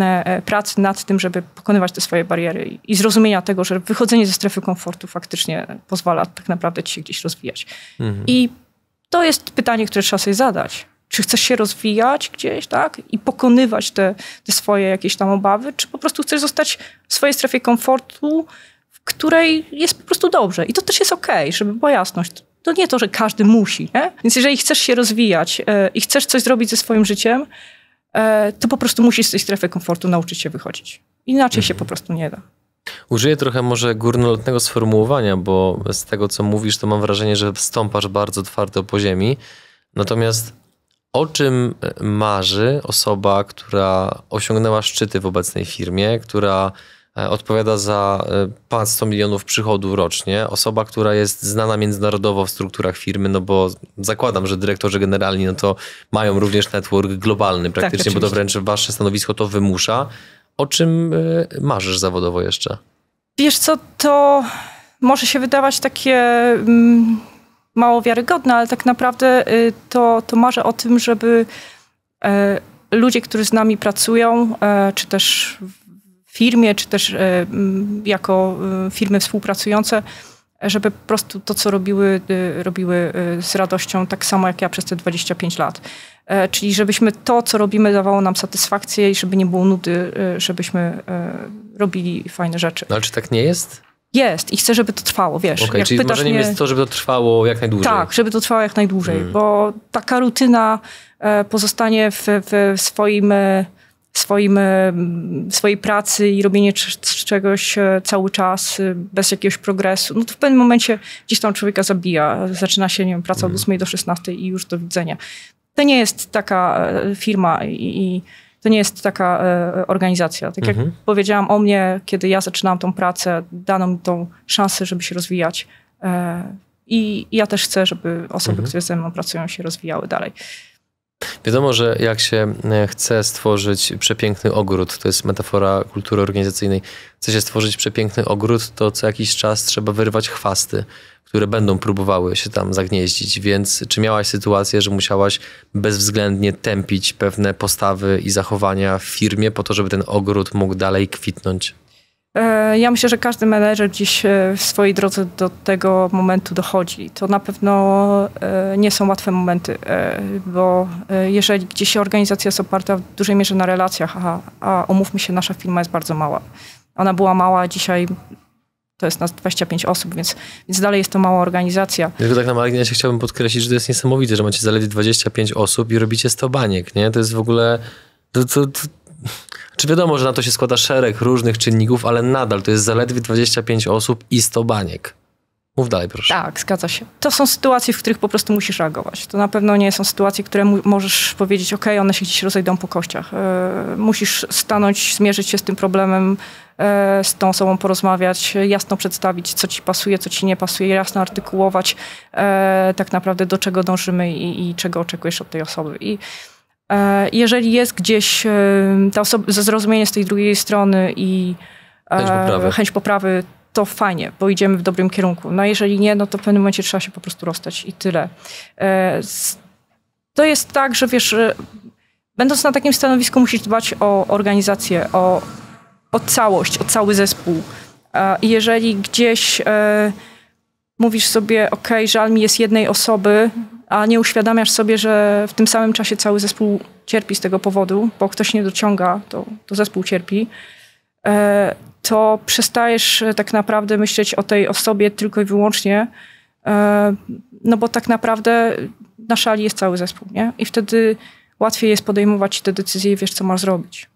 E, pracy nad tym, żeby pokonywać te swoje bariery i zrozumienia tego, że wychodzenie ze strefy komfortu faktycznie pozwala tak naprawdę ci się gdzieś rozwijać. Mhm. I to jest pytanie, które trzeba sobie zadać. Czy chcesz się rozwijać gdzieś, tak? I pokonywać te, te swoje jakieś tam obawy, czy po prostu chcesz zostać w swojej strefie komfortu, w której jest po prostu dobrze. I to też jest okej, okay, żeby była jasność. To nie to, że każdy musi, nie? Więc jeżeli chcesz się rozwijać e, i chcesz coś zrobić ze swoim życiem, E, to po prostu musisz z tej strefy komfortu nauczyć się wychodzić. Inaczej się po mhm. prostu nie da. Użyję trochę może górnolotnego sformułowania, bo z tego, co mówisz, to mam wrażenie, że wstąpasz bardzo twardo po ziemi. Natomiast o czym marzy osoba, która osiągnęła szczyty w obecnej firmie, która E, odpowiada za e, ponad 100 milionów przychodów rocznie. Osoba, która jest znana międzynarodowo w strukturach firmy, no bo zakładam, że dyrektorzy generalni no to mają również network globalny praktycznie, tak, bo to wręcz wasze stanowisko to wymusza. O czym e, marzysz zawodowo jeszcze? Wiesz co, to może się wydawać takie mm, mało wiarygodne, ale tak naprawdę y, to, to marzę o tym, żeby ludzie, którzy z nami pracują, czy też firmie, czy też e, mm, jako e, firmy współpracujące, żeby po prostu to, co robiły, e, robiły z radością, tak samo jak ja przez te 25 lat. Czyli żebyśmy to, co robimy, dawało nam satysfakcję i żeby nie było nudy, żebyśmy robili fajne rzeczy. No, ale czy tak nie jest? Jest i chcę, żeby to trwało, wiesz. Okay, jak czyli pytasz marzeniem mnie... jest to, żeby to trwało jak najdłużej. Tak, żeby to trwało jak najdłużej, hmm. bo taka rutyna pozostanie w, w swoim swoim, e, swojej pracy i robienie czegoś e, cały czas e, bez jakiegoś progresu, no to w pewnym momencie gdzieś tam człowieka zabija. Zaczyna się, nie wiem, praca od 8 mhm. do 16 i już do widzenia. To nie jest taka firma i, i to nie jest taka organizacja. Tak jak mhm. powiedziałam o mnie, kiedy ja zaczynałam tą pracę, dano mi tą szansę, żeby się rozwijać. I ja też chcę, żeby osoby, mhm. które ze mną pracują, się rozwijały dalej. Wiadomo, że jak się e, chce stworzyć przepiękny ogród, to jest metafora kultury organizacyjnej, chce się stworzyć przepiękny ogród, to co jakiś czas trzeba wyrwać chwasty, które będą próbowały się tam zagnieździć. Więc czy miałaś sytuację, że musiałaś bezwzględnie tępić pewne postawy i zachowania w firmie po to, żeby ten ogród mógł dalej kwitnąć? E, ja myślę, że każdy menedżer dziś e, w swojej drodze do tego momentu dochodzi. To na pewno e, nie są łatwe momenty, bo jeżeli gdzieś organizacja jest oparta w dużej mierze na relacjach, a, a omówmy się, nasza firma jest bardzo mała. Ona była mała, dzisiaj to jest nas 25 osób, więc, więc dalej jest to mała organizacja. Tylko tak na marginesie chciałbym podkreślić, że to jest niesamowite, że macie zaledwie 25 osób i robicie 100 baniek, nie? To jest w ogóle... To, to, to czy wiadomo, że na to się składa szereg różnych czynników, ale nadal to jest zaledwie 25 osób i 100 baniek. Mów dalej, proszę. Tak, zgadza się. To są sytuacje, w których po prostu musisz reagować. To na pewno nie są sytuacje, które możesz powiedzieć, "Okej, one się gdzieś rozejdą po kościach. Yy, musisz stanąć, zmierzyć się z tym problemem, yy, z tą osobą porozmawiać, jasno przedstawić, co ci pasuje, co ci nie pasuje, jasno artykułować yy, tak naprawdę, do czego dążymy i, i czego oczekujesz od tej osoby. I E, jeżeli jest gdzieś e, ta osoba, zrozumienie z tej drugiej strony i e, chęć poprawy. chęć poprawy, to fajnie, bo idziemy w dobrym kierunku. No jeżeli nie, no to w pewnym momencie trzeba się po prostu rozstać i tyle. To jest tak, że wiesz, będąc na takim stanowisku musisz dbać o organizację, o, o całość, o cały zespół. I jeżeli gdzieś mówisz sobie, ok, żal mi jest jednej osoby, a nie uświadamiasz sobie, że w tym samym czasie cały zespół cierpi z tego powodu, bo ktoś nie dociąga, to, to zespół cierpi, e, to przestajesz e, tak naprawdę myśleć o tej osobie tylko i wyłącznie, e, no bo tak naprawdę na szali jest cały zespół, nie? I wtedy łatwiej jest podejmować te decyzje i wiesz, co masz zrobić.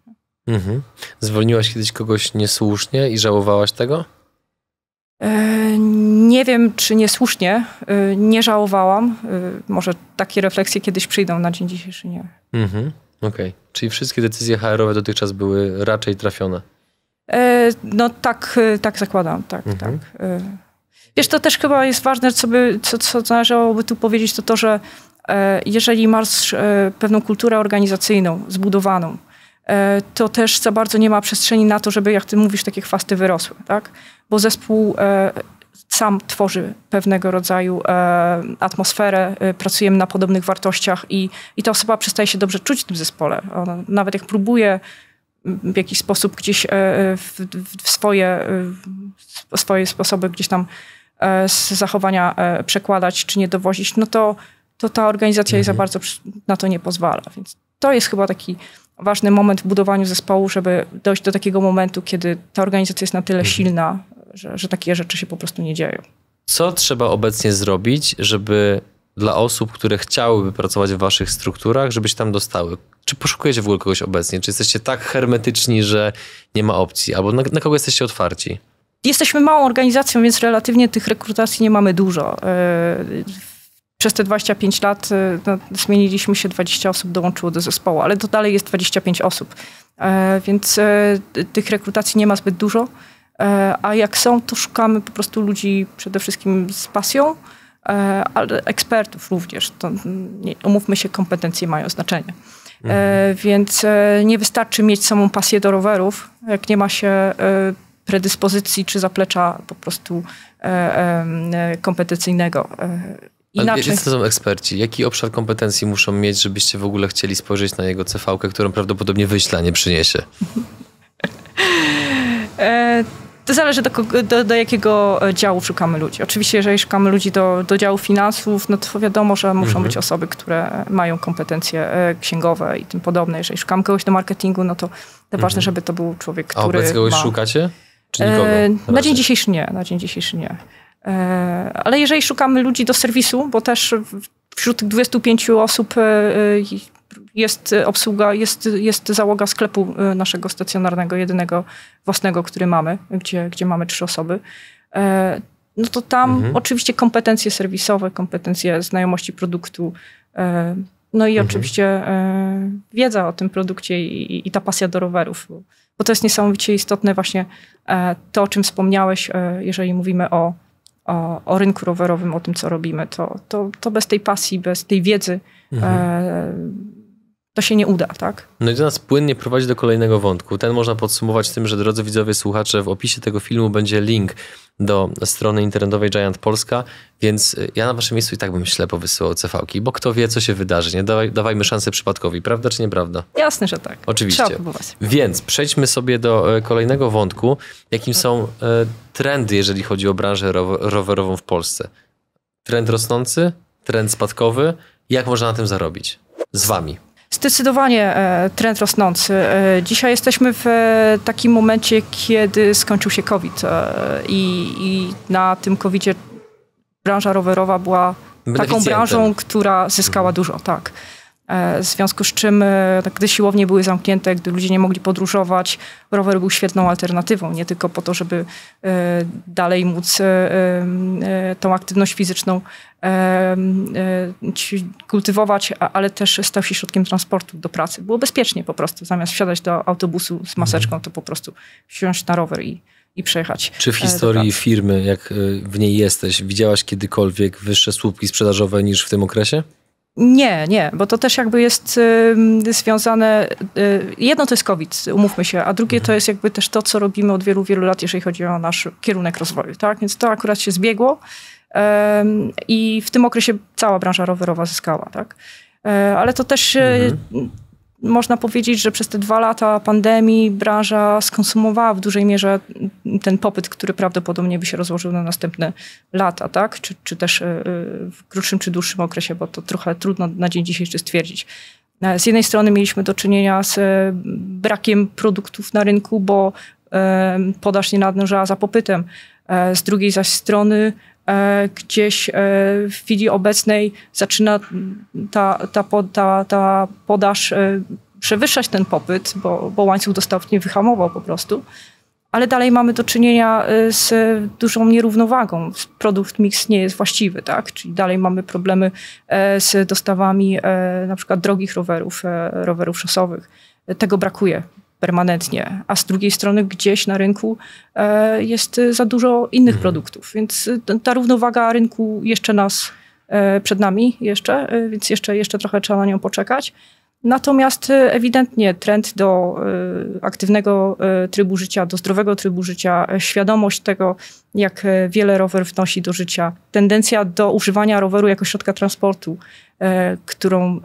Mhm. Zwolniłaś kiedyś kogoś niesłusznie i żałowałaś tego? E, nie wiem, czy niesłusznie. E, nie żałowałam. E, może takie refleksje kiedyś przyjdą, na dzień dzisiejszy nie. Mhm, okej. Okay. Czyli wszystkie decyzje HR-owe dotychczas były raczej trafione? No tak, tak zakładam, tak, mhm. tak. Wiesz, to też chyba jest ważne, co, by, co, co należałoby tu powiedzieć, to to, że jeżeli masz pewną kulturę organizacyjną zbudowaną, E, to też za bardzo nie ma przestrzeni na to, żeby, jak ty mówisz, takie chwasty wyrosły, tak? Bo zespół e, sam tworzy pewnego rodzaju e, atmosferę, e, pracujemy na podobnych wartościach i, i ta osoba przestaje się dobrze czuć w tym zespole. Ona, nawet jak próbuje mm, w jakiś sposób gdzieś e, e w, w, swoje, swoje sposoby gdzieś tam z zachowania przekładać czy nie dowozić, no to, to ta organizacja mhm. jej za mhm. bardzo na to nie pozwala. Więc to jest chyba taki ważny moment w budowaniu zespołu, żeby dojść do takiego momentu, kiedy ta organizacja jest na tyle mhm. silna, że, że takie rzeczy się po prostu nie dzieją. Co trzeba obecnie zrobić, żeby dla osób, które chciałyby pracować w waszych strukturach, żebyś tam dostały? Czy poszukujecie w ogóle kogoś obecnie? Czy jesteście tak hermetyczni, że nie ma opcji? Albo na, na kogo jesteście otwarci? Jesteśmy małą organizacją, więc relatywnie tych rekrutacji nie mamy dużo. E, przez te 25 lat y, no, zmieniliśmy się, 20 osób dołączyło do zespołu, ale to dalej jest 25 osób. E, więc e, tych rekrutacji nie ma zbyt dużo, e, a jak są, to szukamy po prostu ludzi przede wszystkim z pasją, ale ekspertów również. To, nie, umówmy się, kompetencje mają znaczenie. Mhm. Więc nie wystarczy mieć samą pasję do rowerów, jak nie ma się predyspozycji czy zaplecza po prostu kompetencyjnego Inaczej... Ale wiecie, co są eksperci? Jaki obszar kompetencji muszą mieć, żebyście w ogóle chcieli spojrzeć na jego cv którą prawdopodobnie wyśla nie przyniesie? E, to zależy do, do, do, jakiego e, działu szukamy ludzi. Oczywiście, jeżeli szukamy ludzi do, do działu finansów, no to wiadomo, że muszą mhm. być osoby, które mają kompetencje e, księgowe i tym podobne. Jeżeli szukamy kogoś do marketingu, no to mhm. ważne, żeby to był człowiek, który. A obecnie kogoś ma... szukacie? Czy nikogo? Na, na dzień dzisiejszy nie. Na dzień dzisiejszy nie. E, ale jeżeli szukamy ludzi do serwisu, bo też wśród 25 osób e, e, jest obsługa, jest, jest załoga sklepu naszego stacjonarnego, jedynego własnego, który mamy, gdzie, gdzie mamy trzy osoby. No to tam mhm. oczywiście kompetencje serwisowe, kompetencje znajomości produktu, no i mhm. oczywiście wiedza o tym produkcie i, i ta pasja do rowerów, bo to jest niesamowicie istotne właśnie to, o czym wspomniałeś, jeżeli mówimy o o, o, rynku rowerowym, o tym, co robimy, to, to, to bez tej pasji, bez tej wiedzy mhm. e, to się nie uda, tak? No i to nas płynnie prowadzi do kolejnego wątku. Ten można podsumować tym, że drodzy widzowie, słuchacze, w opisie tego filmu będzie link do strony internetowej Giant Polska, więc y, ja na waszym miejscu i tak bym ślepo wysyłał cefałki, bo kto wie, co się wydarzy. Nie Dawaj, dawajmy szansę przypadkowi, prawda czy nieprawda? Jasne, że tak. Oczywiście. Trzeba próbować. Więc przejdźmy sobie do e, kolejnego wątku, jakim są e, trendy, jeżeli chodzi o branżę rowerową w Polsce. Trend rosnący, trend spadkowy. Jak można na tym zarobić? Z wami. Zdecydowanie e, trend rosnący. E, dzisiaj jesteśmy w e, takim momencie, kiedy skończył się COVID i, i na tym COVIDzie branża rowerowa była taką branżą, która zyskała dużo, tak. E, w związku z czym, e, tak, gdy siłownie były zamknięte, gdy ludzie nie mogli podróżować, rower był świetną alternatywą, nie tylko po to, żeby e, dalej móc tą aktywność fizyczną kultywować, ale też stał się środkiem transportu do pracy. Było bezpiecznie po prostu, zamiast wsiadać do autobusu z maseczką, to po prostu wsiąść na rower i, i przejechać. Czy w historii firmy, jak w niej jesteś, widziałaś kiedykolwiek wyższe słupki sprzedażowe niż w tym okresie? Nie, nie, bo to też jakby jest y, związane. Y, jedno to jest COVID, umówmy się, a drugie to mhm. jest jakby też to, co robimy od wielu, wielu lat, jeżeli chodzi o nasz kierunek rozwoju. Tak? Więc to akurat się zbiegło y, i w tym okresie cała branża rowerowa zyskała. Tak? E, ale to też. E, mhm. Można powiedzieć, że przez te dwa lata pandemii branża skonsumowała w dużej mierze ten popyt, który prawdopodobnie by się rozłożył na następne lata, tak? Czy, czy też e, e, w krótszym czy dłuższym okresie, bo to trochę trudno na dzień dzisiejszy stwierdzić. E, z jednej strony mieliśmy do czynienia z brakiem produktów na rynku, bo podaż nie nadążała za popytem. Z drugiej zaś strony gdzieś w chwili obecnej zaczyna ta, ta, ta, ta podaż przewyższać ten popyt, bo, bo łańcuch dostaw nie wyhamował po prostu ale dalej mamy do czynienia y, z dużą nierównowagą. Produkt mix nie jest właściwy, tak? Czyli dalej mamy problemy e, z dostawami e, na przykład drogich rowerów, e, rowerów szosowych. Tego brakuje permanentnie, a z drugiej strony gdzieś na rynku jest za dużo innych mhm. produktów, więc y, ta równowaga rynku jeszcze nas przed nami jeszcze, y, więc jeszcze, jeszcze trochę trzeba na nią poczekać. Natomiast y, ewidentnie trend do y, aktywnego y, trybu życia, do zdrowego trybu życia, świadomość tego, jak wiele rower wnosi do życia, tendencja do używania roweru jako środka transportu, którą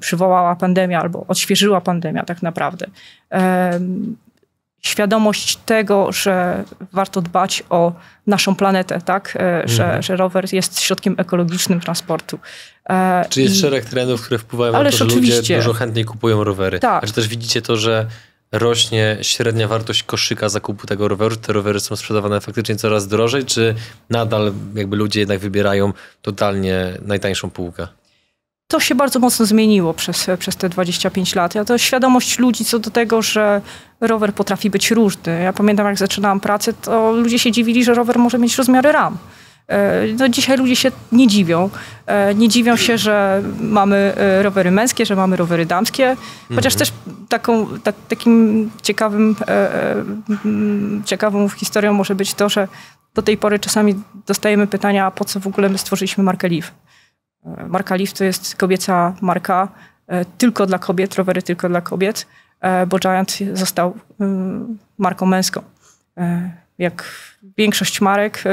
przywołała pandemia albo odświeżyła pandemia tak naprawdę, świadomość tego, że warto dbać o naszą planetę, tak? E, że, mhm. że rower jest środkiem ekologicznym transportu. E, Czy jest i... szereg trendów, które wpływają na to, że ludzie dużo chętniej kupują rowery. Tak. Czy znaczy też widzicie to, że rośnie średnia wartość koszyka zakupu tego roweru? Czy te rowery są sprzedawane faktycznie coraz drożej, czy nadal jakby ludzie jednak wybierają totalnie najtańszą półkę? to się bardzo mocno zmieniło przez, przez te 25 lat. Ja to świadomość ludzi co do tego, że rower potrafi być różny. Ja pamiętam, jak zaczynałam pracę, to ludzie się dziwili, że rower może mieć rozmiary ram. E, no dzisiaj ludzie się nie dziwią. E, nie dziwią się, że mamy e, rowery męskie, że mamy rowery damskie. Chociaż mhm. też taką, takim ciekawym, ciekawą historią może być to, że do tej pory czasami dostajemy pytania, po co w ogóle my stworzyliśmy markę LIV. E, marka Leaf to jest kobieca marka e, tylko dla kobiet, rowery tylko dla kobiet, e, bo Giant został marką męską. Jak większość marek,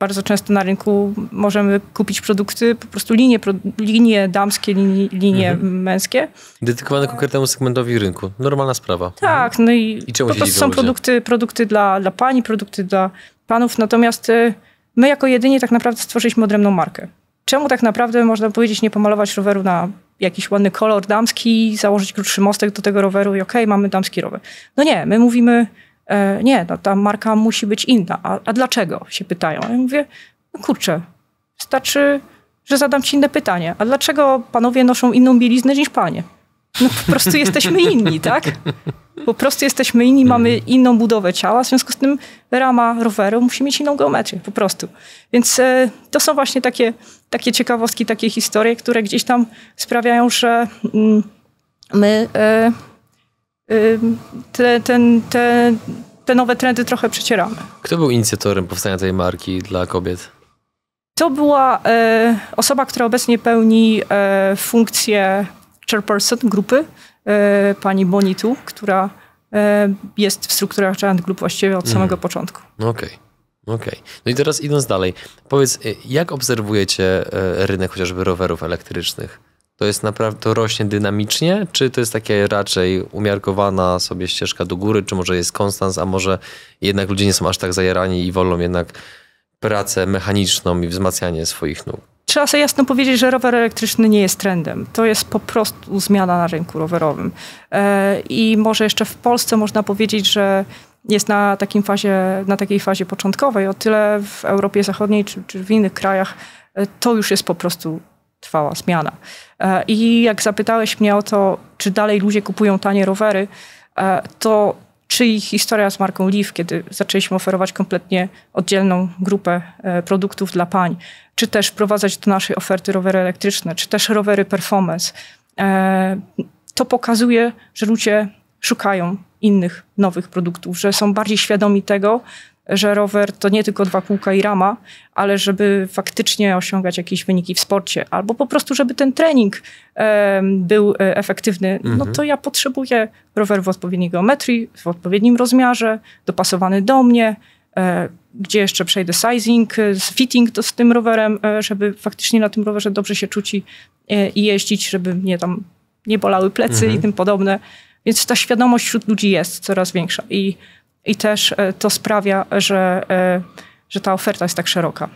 bardzo często na rynku możemy kupić produkty, po prostu linie, linie damskie, linie, linie mhm. męskie. Dedykowane konkretnemu segmentowi rynku. Normalna sprawa. Tak, no i, I po prostu są produkty, produkty dla, dla pani, produkty dla panów, natomiast My jako jedynie tak naprawdę stworzyliśmy odrębną markę. Czemu tak naprawdę, można powiedzieć, nie pomalować roweru na jakiś ładny kolor damski, założyć krótszy mostek do tego roweru i okej, okay, mamy damski rower. No nie, my mówimy, e, nie, no, ta marka musi być inna. A, a dlaczego, się pytają. Ja mówię, no kurczę, wystarczy, że zadam ci inne pytanie. A dlaczego panowie noszą inną bieliznę niż panie? No po prostu jesteśmy inni, tak? Po prostu jesteśmy inni, mamy mm. inną budowę ciała, w związku z tym rama roweru musi mieć inną geometrię, po prostu. Więc e, to są właśnie takie, takie ciekawostki, takie historie, które gdzieś tam sprawiają, że mm, my e, e, te, ten, te, te nowe trendy trochę przecieramy. Kto był inicjatorem powstania tej marki dla kobiet? To była e, osoba, która obecnie pełni e, funkcję chairperson grupy, e, pani Bonitu, która e, jest w strukturach Giant Group właściwie od mhm. samego mm. początku. No okej. Okay. Okej. Okay. No i teraz idąc dalej, powiedz, y, jak obserwujecie e, rynek chociażby rowerów elektrycznych? To jest naprawdę, to rośnie dynamicznie, czy to jest takie raczej umiarkowana sobie ścieżka do góry, czy może jest konstans, a może jednak ludzie nie są aż tak zajarani i wolą jednak pracę mechaniczną i wzmacnianie swoich nóg? Trzeba sobie jasno powiedzieć, że rower elektryczny nie jest trendem. To jest po prostu zmiana na rynku rowerowym. E, I może jeszcze w Polsce można powiedzieć, że jest na, takim fazie, na takiej fazie początkowej. O tyle w Europie Zachodniej czy, czy w innych krajach e, to już jest po prostu trwała zmiana. E, I jak zapytałeś mnie o to, czy dalej ludzie kupują tanie rowery, to czy ich historia z marką Leaf, kiedy zaczęliśmy oferować kompletnie oddzielną grupę e, produktów dla pań, czy też wprowadzać do naszej oferty rowery elektryczne, czy też rowery performance, e, to pokazuje, że ludzie szukają innych, nowych produktów, że są bardziej świadomi tego, że rower to nie tylko dwa kółka i rama, ale żeby faktycznie osiągać jakieś wyniki w sporcie, albo po prostu, żeby ten trening e, był efektywny, no mhm. no to ja potrzebuję rower w odpowiedniej geometrii, w odpowiednim rozmiarze, dopasowany do mnie, e, gdzie jeszcze przejdę sizing, e, fitting to z tym rowerem, e, żeby faktycznie na tym rowerze dobrze się czuć i, e, i jeździć, żeby mnie tam nie bolały plecy mhm. i tym podobne. Więc ta świadomość wśród ludzi jest coraz większa i i też e, to sprawia, że, e, że ta oferta jest tak szeroka.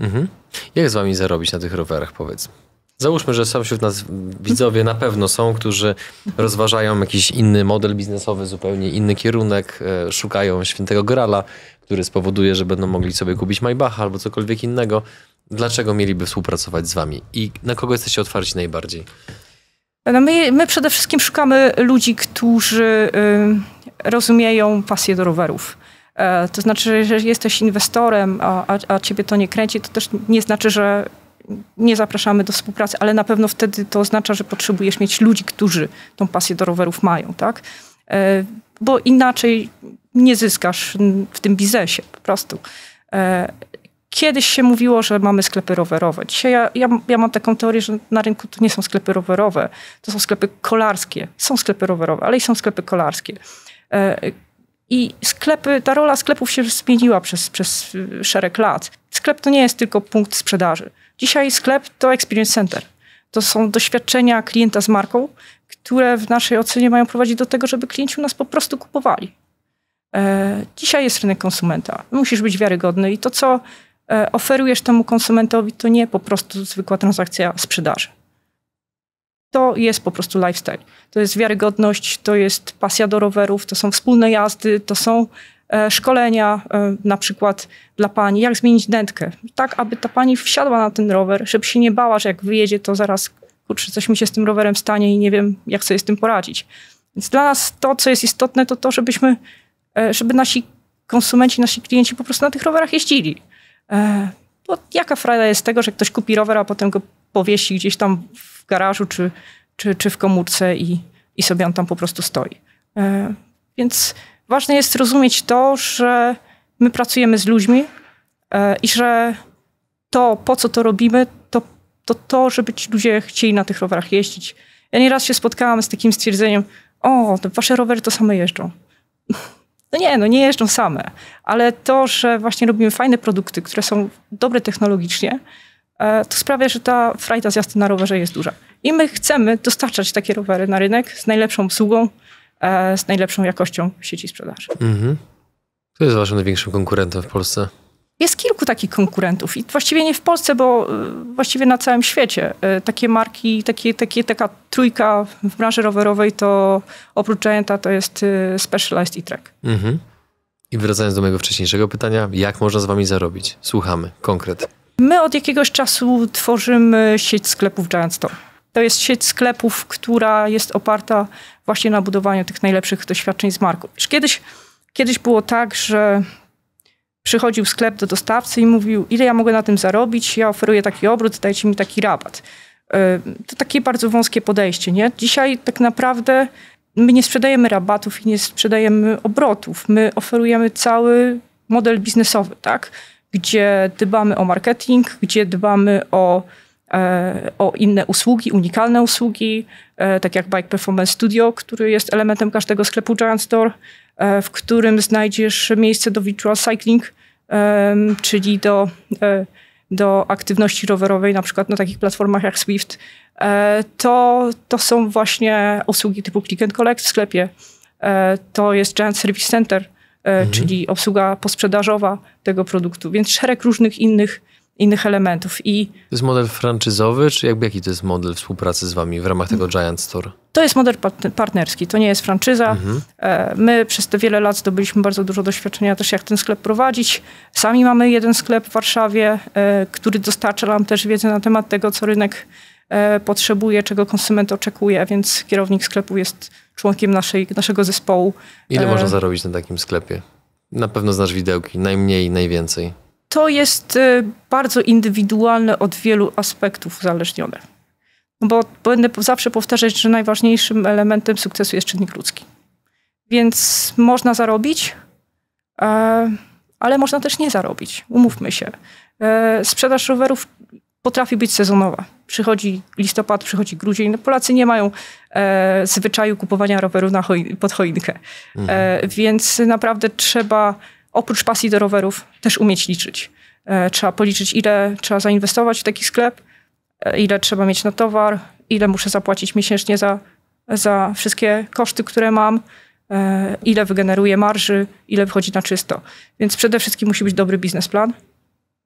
Mhm. Jak z wami zarobić na tych rowerach, powiedzmy? Załóżmy, że są wśród nas widzowie na pewno są, którzy rozważają jakiś inny model biznesowy, zupełnie inny kierunek, e, szukają świętego grala, który spowoduje, że będą mogli sobie kupić Maybacha albo cokolwiek innego. Dlaczego mieliby współpracować z wami i na kogo jesteście otwarci najbardziej? No my, my przede wszystkim szukamy ludzi, którzy rozumieją pasję do rowerów. E, to znaczy, że jesteś inwestorem, a, a, a ciebie to nie kręci, to też nie znaczy, że nie zapraszamy do współpracy, ale na pewno wtedy to oznacza, że potrzebujesz mieć ludzi, którzy tą pasję do rowerów mają, tak? E, bo inaczej nie zyskasz w tym biznesie po prostu. E, kiedyś się mówiło, że mamy sklepy rowerowe. Dzisiaj ja, ja, ja, mam taką teorię, że na rynku to nie są sklepy rowerowe, to są sklepy kolarskie. Są sklepy rowerowe, ale i są sklepy kolarskie. I sklepy, ta rola sklepów się zmieniła przez, przez szereg lat. Sklep to nie jest tylko punkt sprzedaży. Dzisiaj sklep to experience center. To są doświadczenia klienta z marką, które w naszej ocenie mają prowadzić do tego, żeby klienci u nas po prostu kupowali. E, dzisiaj jest rynek konsumenta. Musisz być wiarygodny i to, co e, oferujesz temu konsumentowi, to nie po prostu zwykła transakcja sprzedaży to jest po prostu lifestyle. To jest wiarygodność, to jest pasja do rowerów, to są wspólne jazdy, to są e, szkolenia e, na przykład dla pani, jak zmienić dętkę, tak aby ta pani wsiadła na ten rower, żeby się nie bała, że jak wyjedzie, to zaraz kurczę, coś mi się z tym rowerem stanie i nie wiem, jak sobie z tym poradzić. Więc dla nas to, co jest istotne, to to, żebyśmy, e, żeby nasi konsumenci, nasi klienci po prostu na tych rowerach jeździli. E, bo jaka frajda jest tego, że ktoś kupi rower, a potem go powiesi gdzieś tam w garażu czy, czy, czy w komórce i, i sobie on tam po prostu stoi. E, więc ważne jest rozumieć to, że my pracujemy z ludźmi e, i że to, po co to robimy, to to, to żeby ci ludzie chcieli na tych rowerach jeździć. Ja nieraz się spotkałam z takim stwierdzeniem, o, wasze rowery to same jeżdżą. No nie, no nie jeżdżą same, ale to, że właśnie robimy fajne produkty, które są dobre technologicznie, E, to sprawia, że ta frajda z jazdy na rowerze jest duża. I my chcemy dostarczać takie rowery na rynek z najlepszą obsługą, e, z najlepszą jakością sieci sprzedaży. Mhm. Kto jest waszym największym konkurentem w Polsce? Jest kilku takich konkurentów i właściwie nie w Polsce, bo e, właściwie na całym świecie. Takie marki, takie, takie, taka trójka w branży rowerowej to oprócz Gianta to jest Specialized i Trek. Mhm. I wracając do mojego wcześniejszego pytania, jak można z wami zarobić? Słuchamy, konkret. My od jakiegoś czasu tworzymy sieć sklepów Giant Store. To jest sieć sklepów, która jest oparta właśnie na budowaniu tych najlepszych doświadczeń z marką. kiedyś, kiedyś było tak, że przychodził sklep do dostawcy i mówił, ile ja mogę na tym zarobić, ja oferuję taki obrót, dajcie mi taki rabat. Yy, to takie bardzo wąskie podejście, nie? Dzisiaj tak naprawdę my nie sprzedajemy rabatów i nie sprzedajemy obrotów. My oferujemy cały model biznesowy, tak? gdzie dbamy o marketing, gdzie dbamy o, e, o inne usługi, unikalne usługi, e, tak jak Bike Performance Studio, który jest elementem każdego sklepu Giant Store, e, w którym znajdziesz miejsce do virtual cycling, czyli do, do aktywności rowerowej, na przykład na takich platformach jak Swift. To, to są właśnie usługi typu click and collect w sklepie. To jest Giant Service Center, E, mhm. czyli obsługa posprzedażowa tego produktu, więc szereg różnych innych innych elementów. I to jest model franczyzowy, czy jakby jaki to jest model współpracy z wami w ramach tego Giant Store? To jest model partnerski, to nie jest franczyza. Mhm. E, my przez te wiele lat zdobyliśmy bardzo dużo doświadczenia też, jak ten sklep prowadzić. Sami mamy jeden sklep w Warszawie, e, który dostarcza nam też wiedzę na temat tego, co rynek E, potrzebuje, czego konsument oczekuje, więc kierownik sklepu jest członkiem naszej, naszego zespołu. Ile e, można zarobić na takim sklepie? Na pewno znasz widełki, najmniej, najwięcej. To jest e, bardzo indywidualne od wielu aspektów uzależnione. No bo będę zawsze powtarzać, że najważniejszym elementem sukcesu jest czynnik ludzki. Więc można zarobić, ale można też nie zarobić. Umówmy się. Sprzedaż rowerów potrafi być sezonowa przychodzi listopad, przychodzi grudzień. No Polacy nie mają e, zwyczaju kupowania rowerów na hoi, pod choinkę. E, mhm. E, więc naprawdę trzeba oprócz pasji do rowerów też umieć liczyć. E, trzeba policzyć, ile trzeba zainwestować w taki sklep, e, ile trzeba mieć na towar, ile muszę zapłacić miesięcznie za, za wszystkie koszty, które mam, e, ile wygeneruje marży, ile wychodzi na czysto. Więc przede wszystkim musi być dobry biznesplan.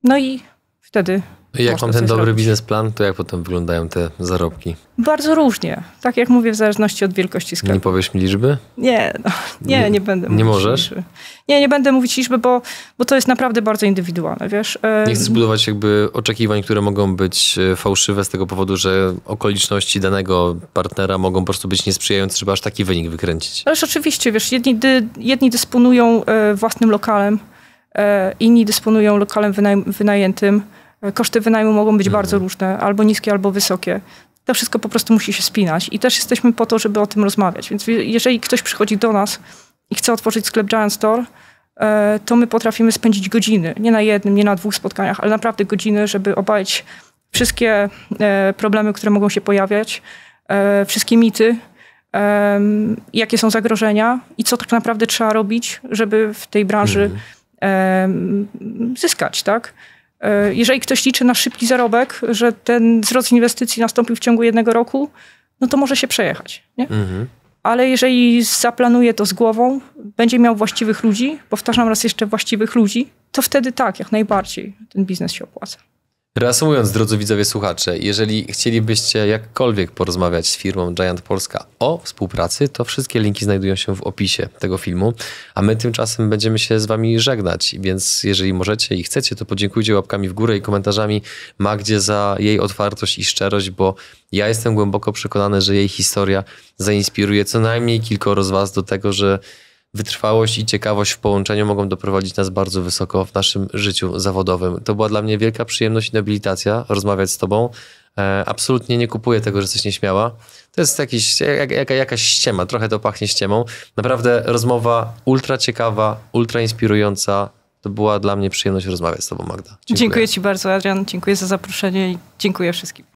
No i wtedy jak mam ten dobry biznes biznesplan, to jak potem wyglądają te zarobki? Bardzo różnie. Tak jak mówię, w zależności od wielkości sklepu. Nie powiesz mi liczby? Nie, no, nie, nie, nie, będę nie możesz? Liczby. Nie, nie będę mówić liczby, bo, bo to jest naprawdę bardzo indywidualne, wiesz. Nie chcę zbudować jakby oczekiwań, które mogą być e, fałszywe z tego powodu, że okoliczności danego partnera mogą po prostu być niesprzyjające, żeby aż taki wynik wykręcić. No, Ależ oczywiście, wiesz, jedni, dy, jedni dysponują e, własnym lokalem, e, inni dysponują lokalem wynaj, wynajętym Koszty wynajmu mogą być mhm. bardzo różne, albo niskie, albo wysokie. To wszystko po prostu musi się spinać i też jesteśmy po to, żeby o tym rozmawiać. Więc jeżeli ktoś przychodzi do nas i chce otworzyć sklep Giant Store, e, to my potrafimy spędzić godziny, nie na jednym, nie na dwóch spotkaniach, ale naprawdę godziny, żeby obalić wszystkie e, problemy, które mogą się pojawiać, e, wszystkie mity, jakie są zagrożenia i co tak naprawdę trzeba robić, żeby w tej branży mhm. zyskać, tak? E, jeżeli ktoś liczy na szybki zarobek, że ten wzrost inwestycji nastąpił w ciągu jednego roku, no to może się przejechać. Nie? Mhm. Ale jeżeli zaplanuje to z głową, będzie miał właściwych ludzi, powtarzam raz jeszcze właściwych ludzi, to wtedy tak, jak najbardziej ten biznes się opłaca. Reasumując, drodzy widzowie słuchacze, jeżeli chcielibyście jakkolwiek porozmawiać z firmą Giant Polska o współpracy, to wszystkie linki znajdują się w opisie tego filmu, a my tymczasem będziemy się z wami żegnać, więc jeżeli możecie i chcecie, to podziękujcie łapkami w górę i komentarzami Magdzie za jej otwartość i szczerość, bo ja jestem głęboko przekonany, że jej historia zainspiruje co najmniej kilkoro z was do tego, że wytrwałość i ciekawość w połączeniu mogą doprowadzić nas bardzo wysoko w naszym życiu zawodowym. To była dla mnie wielka przyjemność i nobilitacja rozmawiać z Tobą. E, absolutnie nie kupuję tego, że jesteś nieśmiała. To jest jakiś, jak, jakaś ściema, trochę to pachnie ściemą. Naprawdę rozmowa ultra ciekawa, ultra inspirująca. To była dla mnie przyjemność rozmawiać z Tobą, Magda. Dziękuję, dziękuję Ci bardzo, Adrian. Dziękuję za zaproszenie i dziękuję wszystkim.